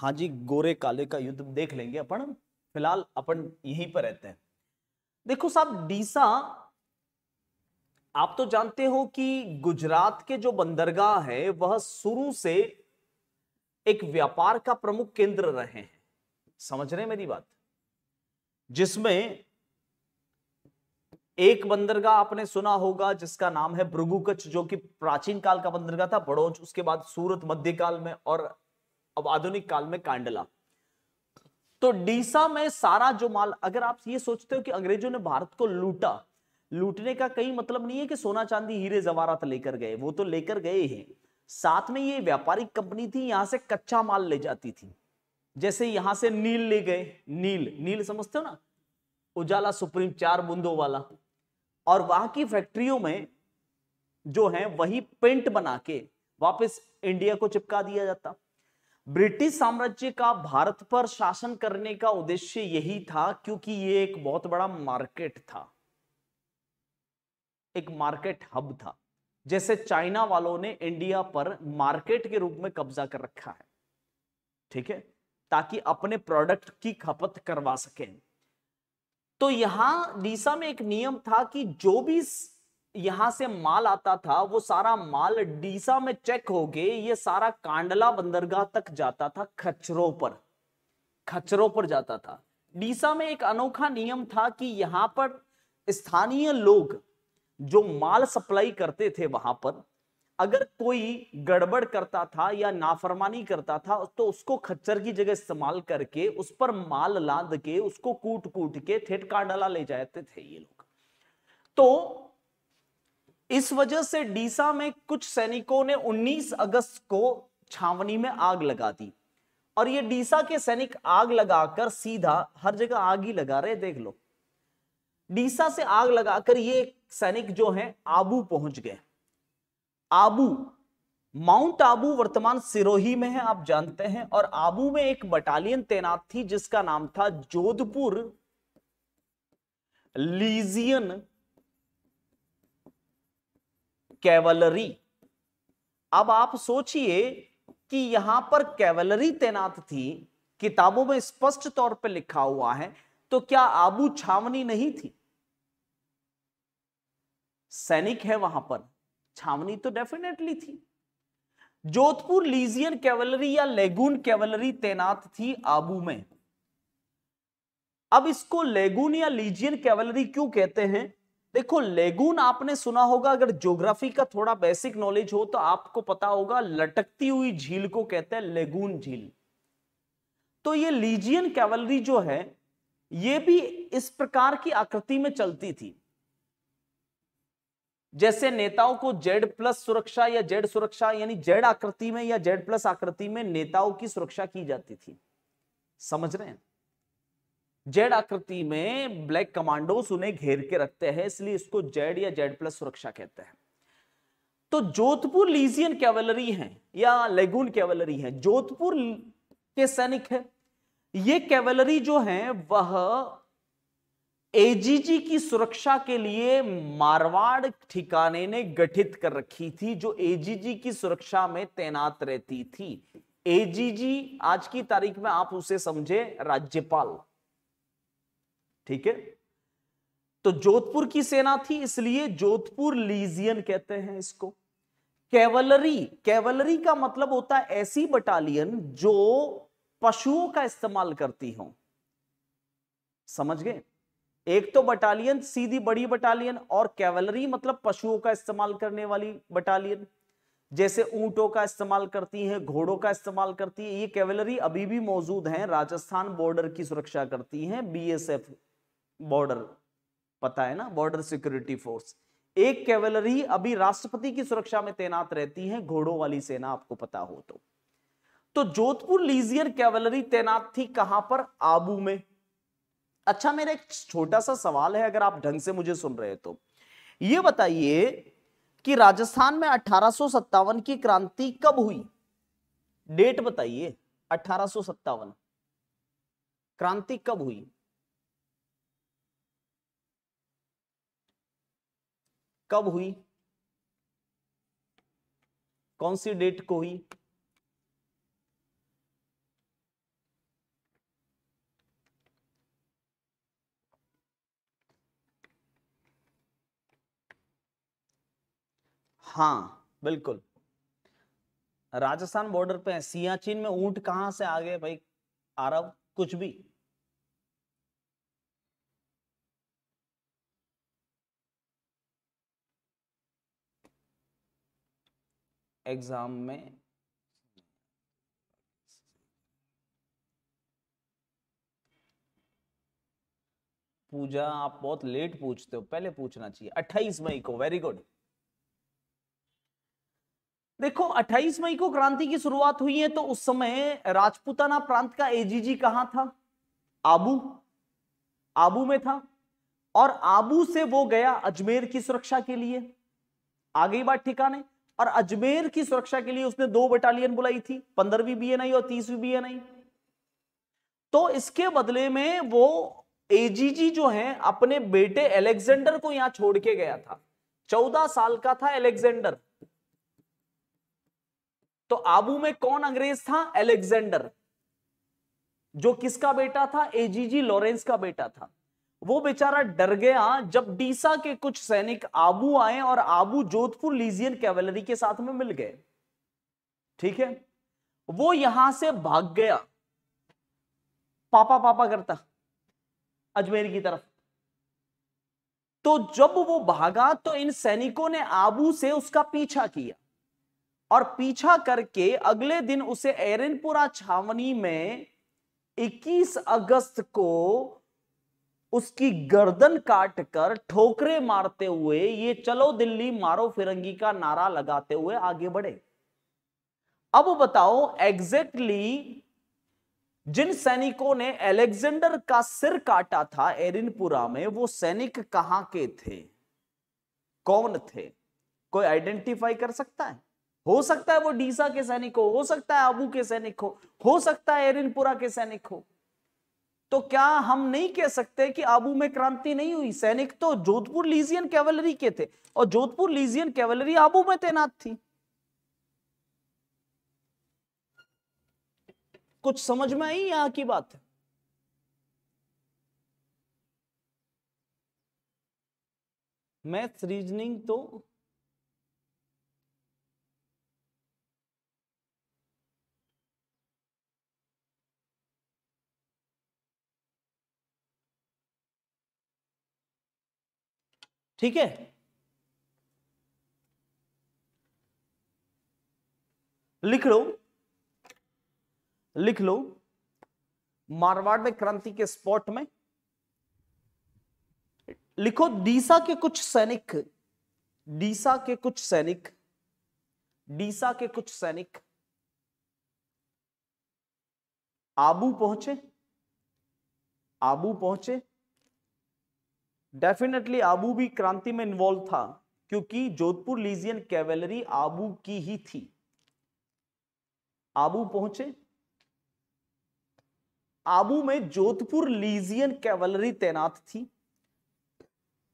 हाँ जी गोरे काले का युद्ध देख लेंगे अपन फिलहाल अपन यहीं पर रहते हैं देखो साहब डीसा आप तो जानते हो कि गुजरात के जो बंदरगाह है वह शुरू से एक व्यापार का प्रमुख केंद्र रहे हैं समझ रहे मेरी बात जिसमें एक बंदरगाह आपने सुना होगा जिसका नाम है भ्रगुकच्छ जो कि प्राचीन काल का बंदरगाह था बड़ोच उसके बाद सूरत मध्यकाल में और अब आधुनिक काल में कांडला तो डीसा में सारा जो माल अगर आप ये सोचते हो कि अंग्रेजों ने भारत को लूटा लूटने का कहीं मतलब नहीं है कि सोना चांदी हीरे जवारात लेकर गए वो तो लेकर गए ही साथ में ये व्यापारिक कंपनी थी यहां से कच्चा माल ले जाती थी जैसे यहां से नील ले गए नील नील समझते हो ना उजाला सुप्रीम चार बूंदों वाला और वहां की फैक्ट्रियों में जो है वही पेंट बना के वापस इंडिया को चिपका दिया जाता ब्रिटिश साम्राज्य का भारत पर शासन करने का उद्देश्य यही था क्योंकि ये एक बहुत बड़ा मार्केट था एक मार्केट हब था जैसे चाइना वालों ने इंडिया पर मार्केट के रूप में कब्जा कर रखा है ठीक है ताकि अपने प्रोडक्ट की खपत करवा सके तो यहां डीसा में एक नियम था कि जो भी यहां से माल आता था वो सारा माल डीसा में चेक हो गए ये सारा कांडला बंदरगाह तक जाता था खचरों पर खचरों पर जाता था डीसा में एक अनोखा नियम था कि यहां पर स्थानीय लोग जो माल सप्लाई करते थे वहां पर अगर कोई गड़बड़ करता था या नाफरमानी करता था तो उसको खच्चर की जगह इस्तेमाल करके उस पर माल लाद के उसको कूट कूट के ठेठका डाला ले जाते थे ये लोग तो इस वजह से डीसा में कुछ सैनिकों ने 19 अगस्त को छावनी में आग लगा दी और ये डीसा के सैनिक आग लगाकर सीधा हर जगह आग ही लगा रहे देख लो डीसा से आग लगाकर ये सैनिक जो है आबू पहुंच गए आबू माउंट आबू वर्तमान सिरोही में है आप जानते हैं और आबू में एक बटालियन तैनात थी जिसका नाम था जोधपुर लीजियन कैवलरी अब आप सोचिए कि यहां पर कैवलरी तैनात थी किताबों में स्पष्ट तौर पर लिखा हुआ है तो क्या आबू छावनी नहीं थी सैनिक है वहां पर छावनी तो डेफिनेटली थी जोधपुर लीजियन कैवलरी या लेगून कैवलरी तैनात थी आबू में अब इसको लेगून या लीजियन कैवलरी क्यों कहते हैं देखो लेगून आपने सुना होगा अगर ज्योग्राफी का थोड़ा बेसिक नॉलेज हो तो आपको पता होगा लटकती हुई झील को कहते हैं लेगून झील तो ये लीजियन कैवलरी जो है ये भी इस प्रकार की आकृति में चलती थी जैसे नेताओं को जेड प्लस सुरक्षा या जेड सुरक्षा यानी जेड आकृति में या जेड प्लस आकृति में नेताओं की सुरक्षा की जाती थी समझ रहे हैं जेड आकृति में ब्लैक कमांडोस उन्हें घेर के रखते हैं इसलिए इसको जेड या जेड प्लस सुरक्षा कहते हैं तो जोधपुर लीजियन कैवलरी है या लेगून कैवलरी है जोधपुर के सैनिक है ये कैवलरी जो है वह एजीजी की सुरक्षा के लिए मारवाड़ ठिकाने ने गठित कर रखी थी जो एजीजी की सुरक्षा में तैनात रहती थी एजीजी आज की तारीख में आप उसे समझे राज्यपाल ठीक है तो जोधपुर की सेना थी इसलिए जोधपुर लीजियन कहते हैं इसको कैवलरी कैवलरी का मतलब होता है ऐसी बटालियन जो पशुओं का इस्तेमाल करती हो समझ गए एक तो बटालियन सीधी बड़ी बटालियन और कैवलरी मतलब पशुओं का इस्तेमाल करने वाली बटालियन जैसे ऊंटों का इस्तेमाल करती है घोड़ों का इस्तेमाल करती है ये कैवलरी अभी भी मौजूद है राजस्थान बॉर्डर की सुरक्षा करती है बीएसएफ बॉर्डर पता है ना बॉर्डर सिक्योरिटी फोर्स एक कैवलरी अभी राष्ट्रपति की सुरक्षा में तैनात रहती है घोड़ों वाली सेना आपको पता हो तो, तो जोधपुर लीजियर कैवलरी तैनात थी कहां पर आबू में अच्छा मेरा एक छोटा सा सवाल है अगर आप ढंग से मुझे सुन रहे तो ये बताइए कि राजस्थान में अठारह की क्रांति कब हुई डेट बताइए अठारह क्रांति कब हुई कब हुई कौन सी डेट को हुई हाँ बिल्कुल राजस्थान बॉर्डर पे है सियाचिन में ऊंट कहां से आ गए भाई अरब कुछ भी एग्जाम में पूजा आप बहुत लेट पूछते हो पहले पूछना चाहिए 28 मई को वेरी गुड देखो 28 मई को क्रांति की शुरुआत हुई है तो उस समय राजपूताना प्रांत का एजीजी कहां था आबू आबू में था और आबू से वो गया अजमेर की सुरक्षा के लिए आ गई बात ठिकाने और अजमेर की सुरक्षा के लिए उसने दो बटालियन बुलाई थी पंद्रहवीं बी एन और तीसवीं बी एन तो इसके बदले में वो एजीजी जो है अपने बेटे एलेक्जेंडर को यहां छोड़ के गया था चौदह साल का था एलेक्जेंडर तो आबू में कौन अंग्रेज था एलेक्जेंडर जो किसका बेटा था एजीजी लॉरेंस का बेटा था वो बेचारा डर गया जब डीसा के कुछ सैनिक आबू आए और आबू जोधपुर लीजियन कैवलरी के साथ में मिल गए ठीक है वो यहां से भाग गया पापा पापा करता अजमेर की तरफ तो जब वो भागा तो इन सैनिकों ने आबू से उसका पीछा किया और पीछा करके अगले दिन उसे एरनपुरा छावनी में 21 अगस्त को उसकी गर्दन काटकर ठोकरे मारते हुए ये चलो दिल्ली मारो फिरंगी का नारा लगाते हुए आगे बढ़े अब बताओ एग्जैक्टली जिन सैनिकों ने एलेक्जेंडर का सिर काटा था एरिनपुरा में वो सैनिक कहां के थे कौन थे कोई आइडेंटिफाई कर सकता है हो सकता है वो डीसा के सैनिक हो हो सकता है आबू के सैनिक हो हो सकता है एरिनपुरा के सैनिक हो तो क्या हम नहीं कह सकते कि आबू में क्रांति नहीं हुई सैनिक तो जोधपुर लीजियन कैवलरी के थे और जोधपुर लीजियन कैवलरी आबू में तैनात थी कुछ समझ में आई यहां की बात है मैथ रीजनिंग तो ठीक है लिख लो लिख लो मारवाड़ में क्रांति के स्पॉट में लिखो डीसा के कुछ सैनिक डीसा के कुछ सैनिक डीसा के कुछ सैनिक आबू पहुंचे आबू पहुंचे डेफिनेटली आबू भी क्रांति में इन्वॉल्व था क्योंकि जोधपुर लीजियन कैवेलरी आबू की ही थी आबू पहुंचे आबू में जोधपुर लीजियन कैवलरी तैनात थी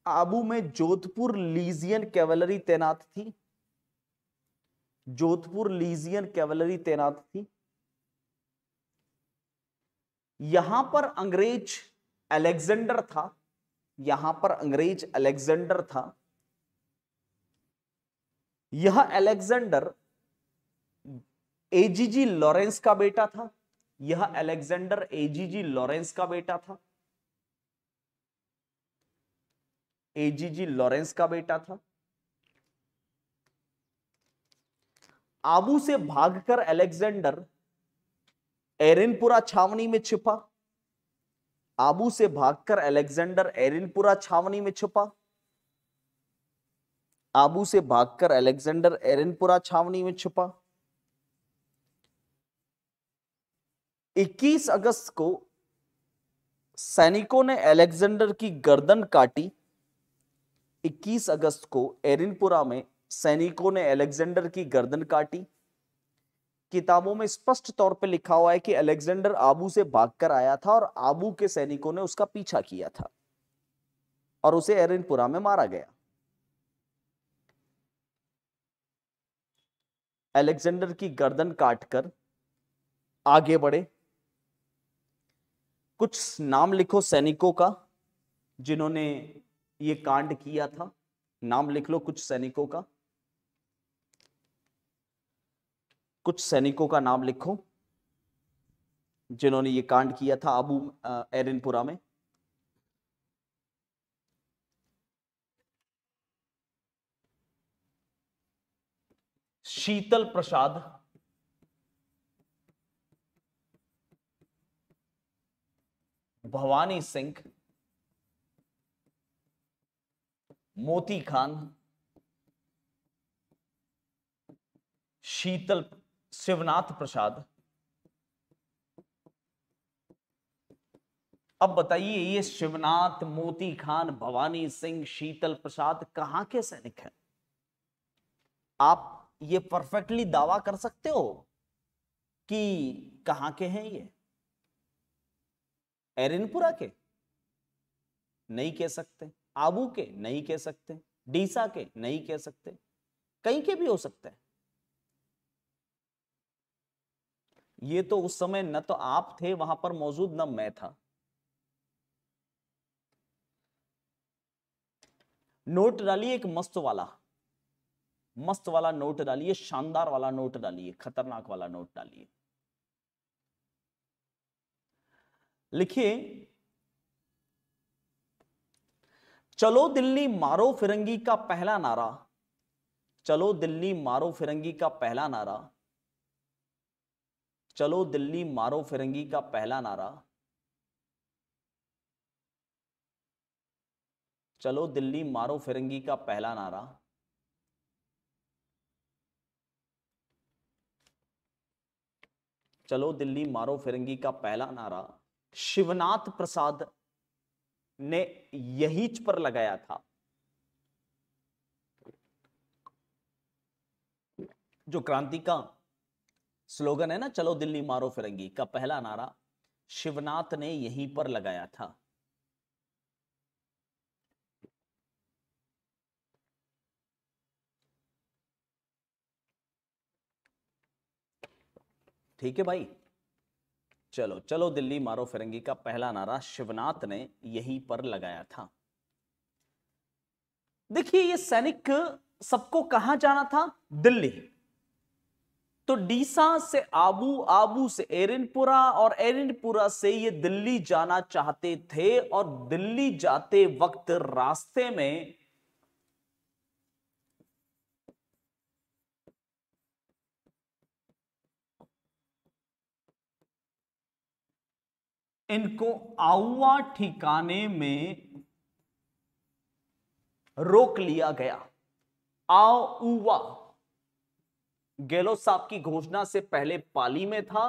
आबू में जोधपुर लीजियन कैवलरी तैनात थी जोधपुर लीजियन कैवलरी तैनात थी यहां पर अंग्रेज अलेक्जेंडर था यहां पर अंग्रेज अलेक्जेंडर था यह अलेक्जेंडर एजीजी लॉरेंस का बेटा था यह अलेक्जेंडर एजीजी लॉरेंस का बेटा था एजीजी लॉरेंस का बेटा था आबू से भागकर अलेक्जेंडर एरिनपुरा छावनी में छिपा आबू से भागकर अलेक्जेंडर एरिनपुरा छावनी में छुपा आबू से भागकर अलेक्जेंडर एरिनपुरा छावनी में छुपा 21 अगस्त को सैनिकों ने अलेक्जेंडर की गर्दन काटी 21 अगस्त को एरिनपुरा में सैनिकों ने अलेक्जेंडर की गर्दन काटी किताबों में स्पष्ट तौर पर लिखा हुआ है कि अलेक्जेंडर आबू से भागकर आया था और आबू के सैनिकों ने उसका पीछा किया था और उसे एरिनपुरा में मारा गया अलेक्जेंडर की गर्दन काटकर आगे बढ़े कुछ नाम लिखो सैनिकों का जिन्होंने ये कांड किया था नाम लिख लो कुछ सैनिकों का कुछ सैनिकों का नाम लिखो जिन्होंने ये कांड किया था अबू एरिनपुरा में शीतल प्रसाद भवानी सिंह मोती खान शीतल शिवनाथ प्रसाद अब बताइए ये शिवनाथ मोती खान भवानी सिंह शीतल प्रसाद कहां के सैनिक हैं आप ये परफेक्टली दावा कर सकते हो कि कहां के हैं ये एरिनपुरा के नहीं कह सकते आबू के नहीं कह सकते डीसा के नहीं कह सकते कहीं के भी हो सकते हैं ये तो उस समय न तो आप थे वहां पर मौजूद न मैं था नोट डालिए एक मस्त वाला मस्त वाला नोट डालिए शानदार वाला नोट डालिए खतरनाक वाला नोट डालिए लिखिए चलो दिल्ली मारो फिरंगी का पहला नारा चलो दिल्ली मारो फिरंगी का पहला नारा चलो दिल्ली मारो फिरंगी का पहला नारा चलो दिल्ली मारो फिरंगी का पहला नारा चलो दिल्ली मारो फिरंगी का पहला नारा शिवनाथ प्रसाद ने यहीच पर लगाया था जो क्रांति का स्लोगन है ना चलो दिल्ली मारो फिरंगी का पहला नारा शिवनाथ ने यहीं पर लगाया था ठीक है भाई चलो चलो दिल्ली मारो फिरंगी का पहला नारा शिवनाथ ने यहीं पर लगाया था देखिए ये सैनिक सबको कहा जाना था दिल्ली तो डीसा से आबू आबू से एरनपुरा और एरनपुरा से ये दिल्ली जाना चाहते थे और दिल्ली जाते वक्त रास्ते में इनको आउआ ठिकाने में रोक लिया गया आउआ गहलोत साहब की घोषणा से पहले पाली में था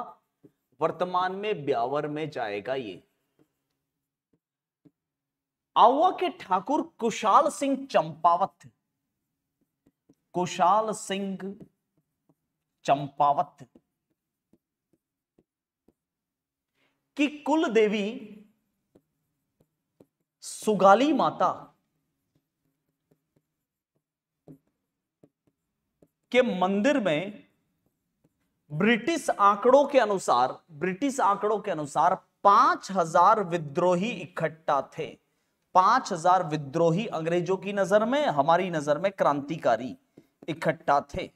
वर्तमान में ब्यावर में जाएगा ये आउआ के ठाकुर कुशाल सिंह चंपावत कुशाल सिंह चंपावत की कुल देवी सुगाली माता के मंदिर में ब्रिटिश आंकड़ों के अनुसार ब्रिटिश आंकड़ों के अनुसार पांच हजार विद्रोही इकट्ठा थे पांच हजार विद्रोही अंग्रेजों की नजर में हमारी नजर में क्रांतिकारी इकट्ठा थे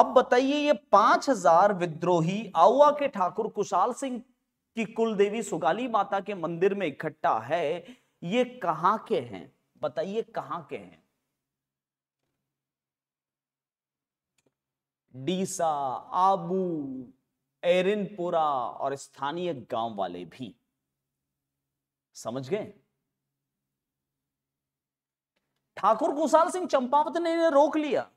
अब बताइए ये पांच हजार विद्रोही आउआ के ठाकुर कुशाल सिंह की कुल देवी सुगाली माता के मंदिर में इकट्ठा है ये कहां के हैं बताइए कहां के हैं डीसा आबू एरिनपुरा और स्थानीय गांव वाले भी समझ गए ठाकुर कुशाल सिंह चंपावत ने इन्हें रोक लिया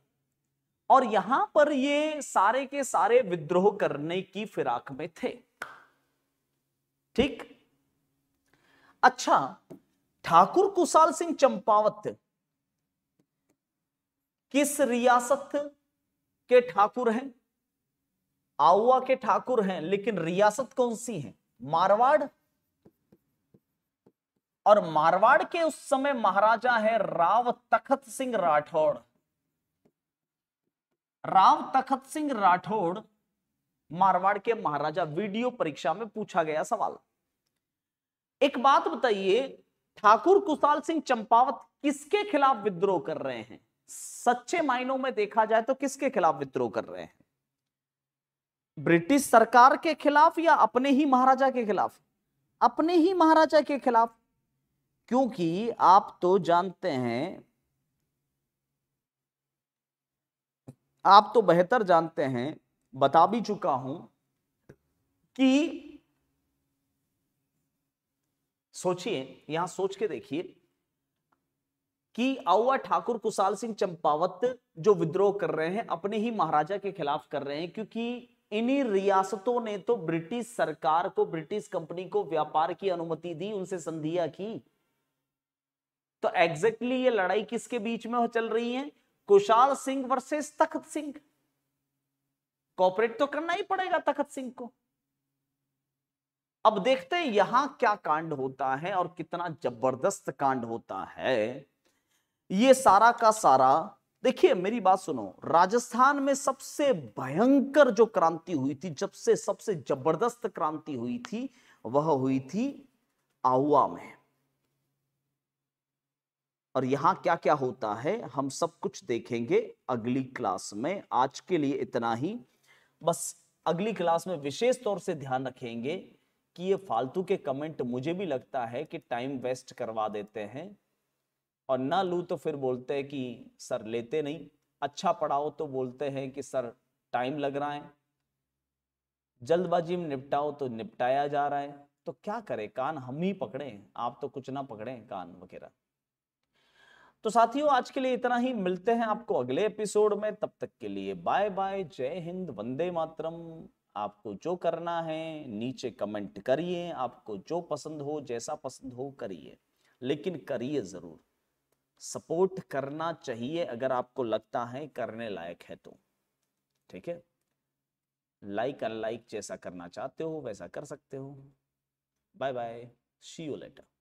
और यहां पर ये सारे के सारे विद्रोह करने की फिराक में थे ठीक अच्छा ठाकुर कुशाल सिंह चंपावत किस रियासत के ठाकुर हैं आउवा के ठाकुर हैं लेकिन रियासत कौन सी है मारवाड़ और मारवाड़ के उस समय महाराजा है राव तखत सिंह राठौड़ राव तखत सिंह राठौड़ मारवाड़ के महाराजा वीडियो परीक्षा में पूछा गया सवाल एक बात बताइए ठाकुर कुशाल सिंह चंपावत किसके खिलाफ विद्रोह कर रहे हैं सच्चे मायनों में देखा जाए तो किसके खिलाफ विद्रोह कर रहे हैं ब्रिटिश सरकार के खिलाफ या अपने ही महाराजा के खिलाफ अपने ही महाराजा के खिलाफ क्योंकि आप तो जानते हैं आप तो बेहतर जानते हैं बता भी चुका हूं कि सोचिए यहां सोच के देखिए कि आउआ ठाकुर कुशाल सिंह चंपावत जो विद्रोह कर रहे हैं अपने ही महाराजा के खिलाफ कर रहे हैं क्योंकि इन्हीं रियासतों ने तो ब्रिटिश सरकार को ब्रिटिश कंपनी को व्यापार की अनुमति दी उनसे संधिया की तो एग्जैक्टली ये लड़ाई किसके बीच में चल रही है कुशाल सिंह वर्सेस तखत सिंह कॉपरेट तो करना ही पड़ेगा तखत सिंह को अब देखते हैं यहां क्या कांड होता है और कितना जबरदस्त कांड होता है ये सारा का सारा देखिए मेरी बात सुनो राजस्थान में सबसे भयंकर जो क्रांति हुई थी जब से सबसे जबरदस्त क्रांति हुई थी वह हुई थी आउआ में और यहां क्या क्या होता है हम सब कुछ देखेंगे अगली क्लास में आज के लिए इतना ही बस अगली क्लास में विशेष तौर से ध्यान रखेंगे कि ये फालतू के कमेंट मुझे भी लगता है कि टाइम वेस्ट करवा देते हैं और ना लू तो फिर बोलते हैं कि सर लेते नहीं अच्छा पढ़ाओ तो बोलते हैं कि सर टाइम लग रहा है जल्दबाजी में निपटाओ तो निपटाया जा रहा है तो क्या करें कान हम ही पकड़े आप तो कुछ ना पकड़े कान वगैरह तो साथियों आज के लिए इतना ही मिलते हैं आपको अगले एपिसोड में तब तक के लिए बाय बाय जय हिंद वंदे मातरम आपको जो करना है नीचे कमेंट करिए आपको जो पसंद हो जैसा पसंद हो करिए लेकिन करिए जरूर सपोर्ट करना चाहिए अगर आपको लगता है करने लायक है तो ठीक है लाइक अनलाइक जैसा करना चाहते हो वैसा कर सकते हो bye bye see you letter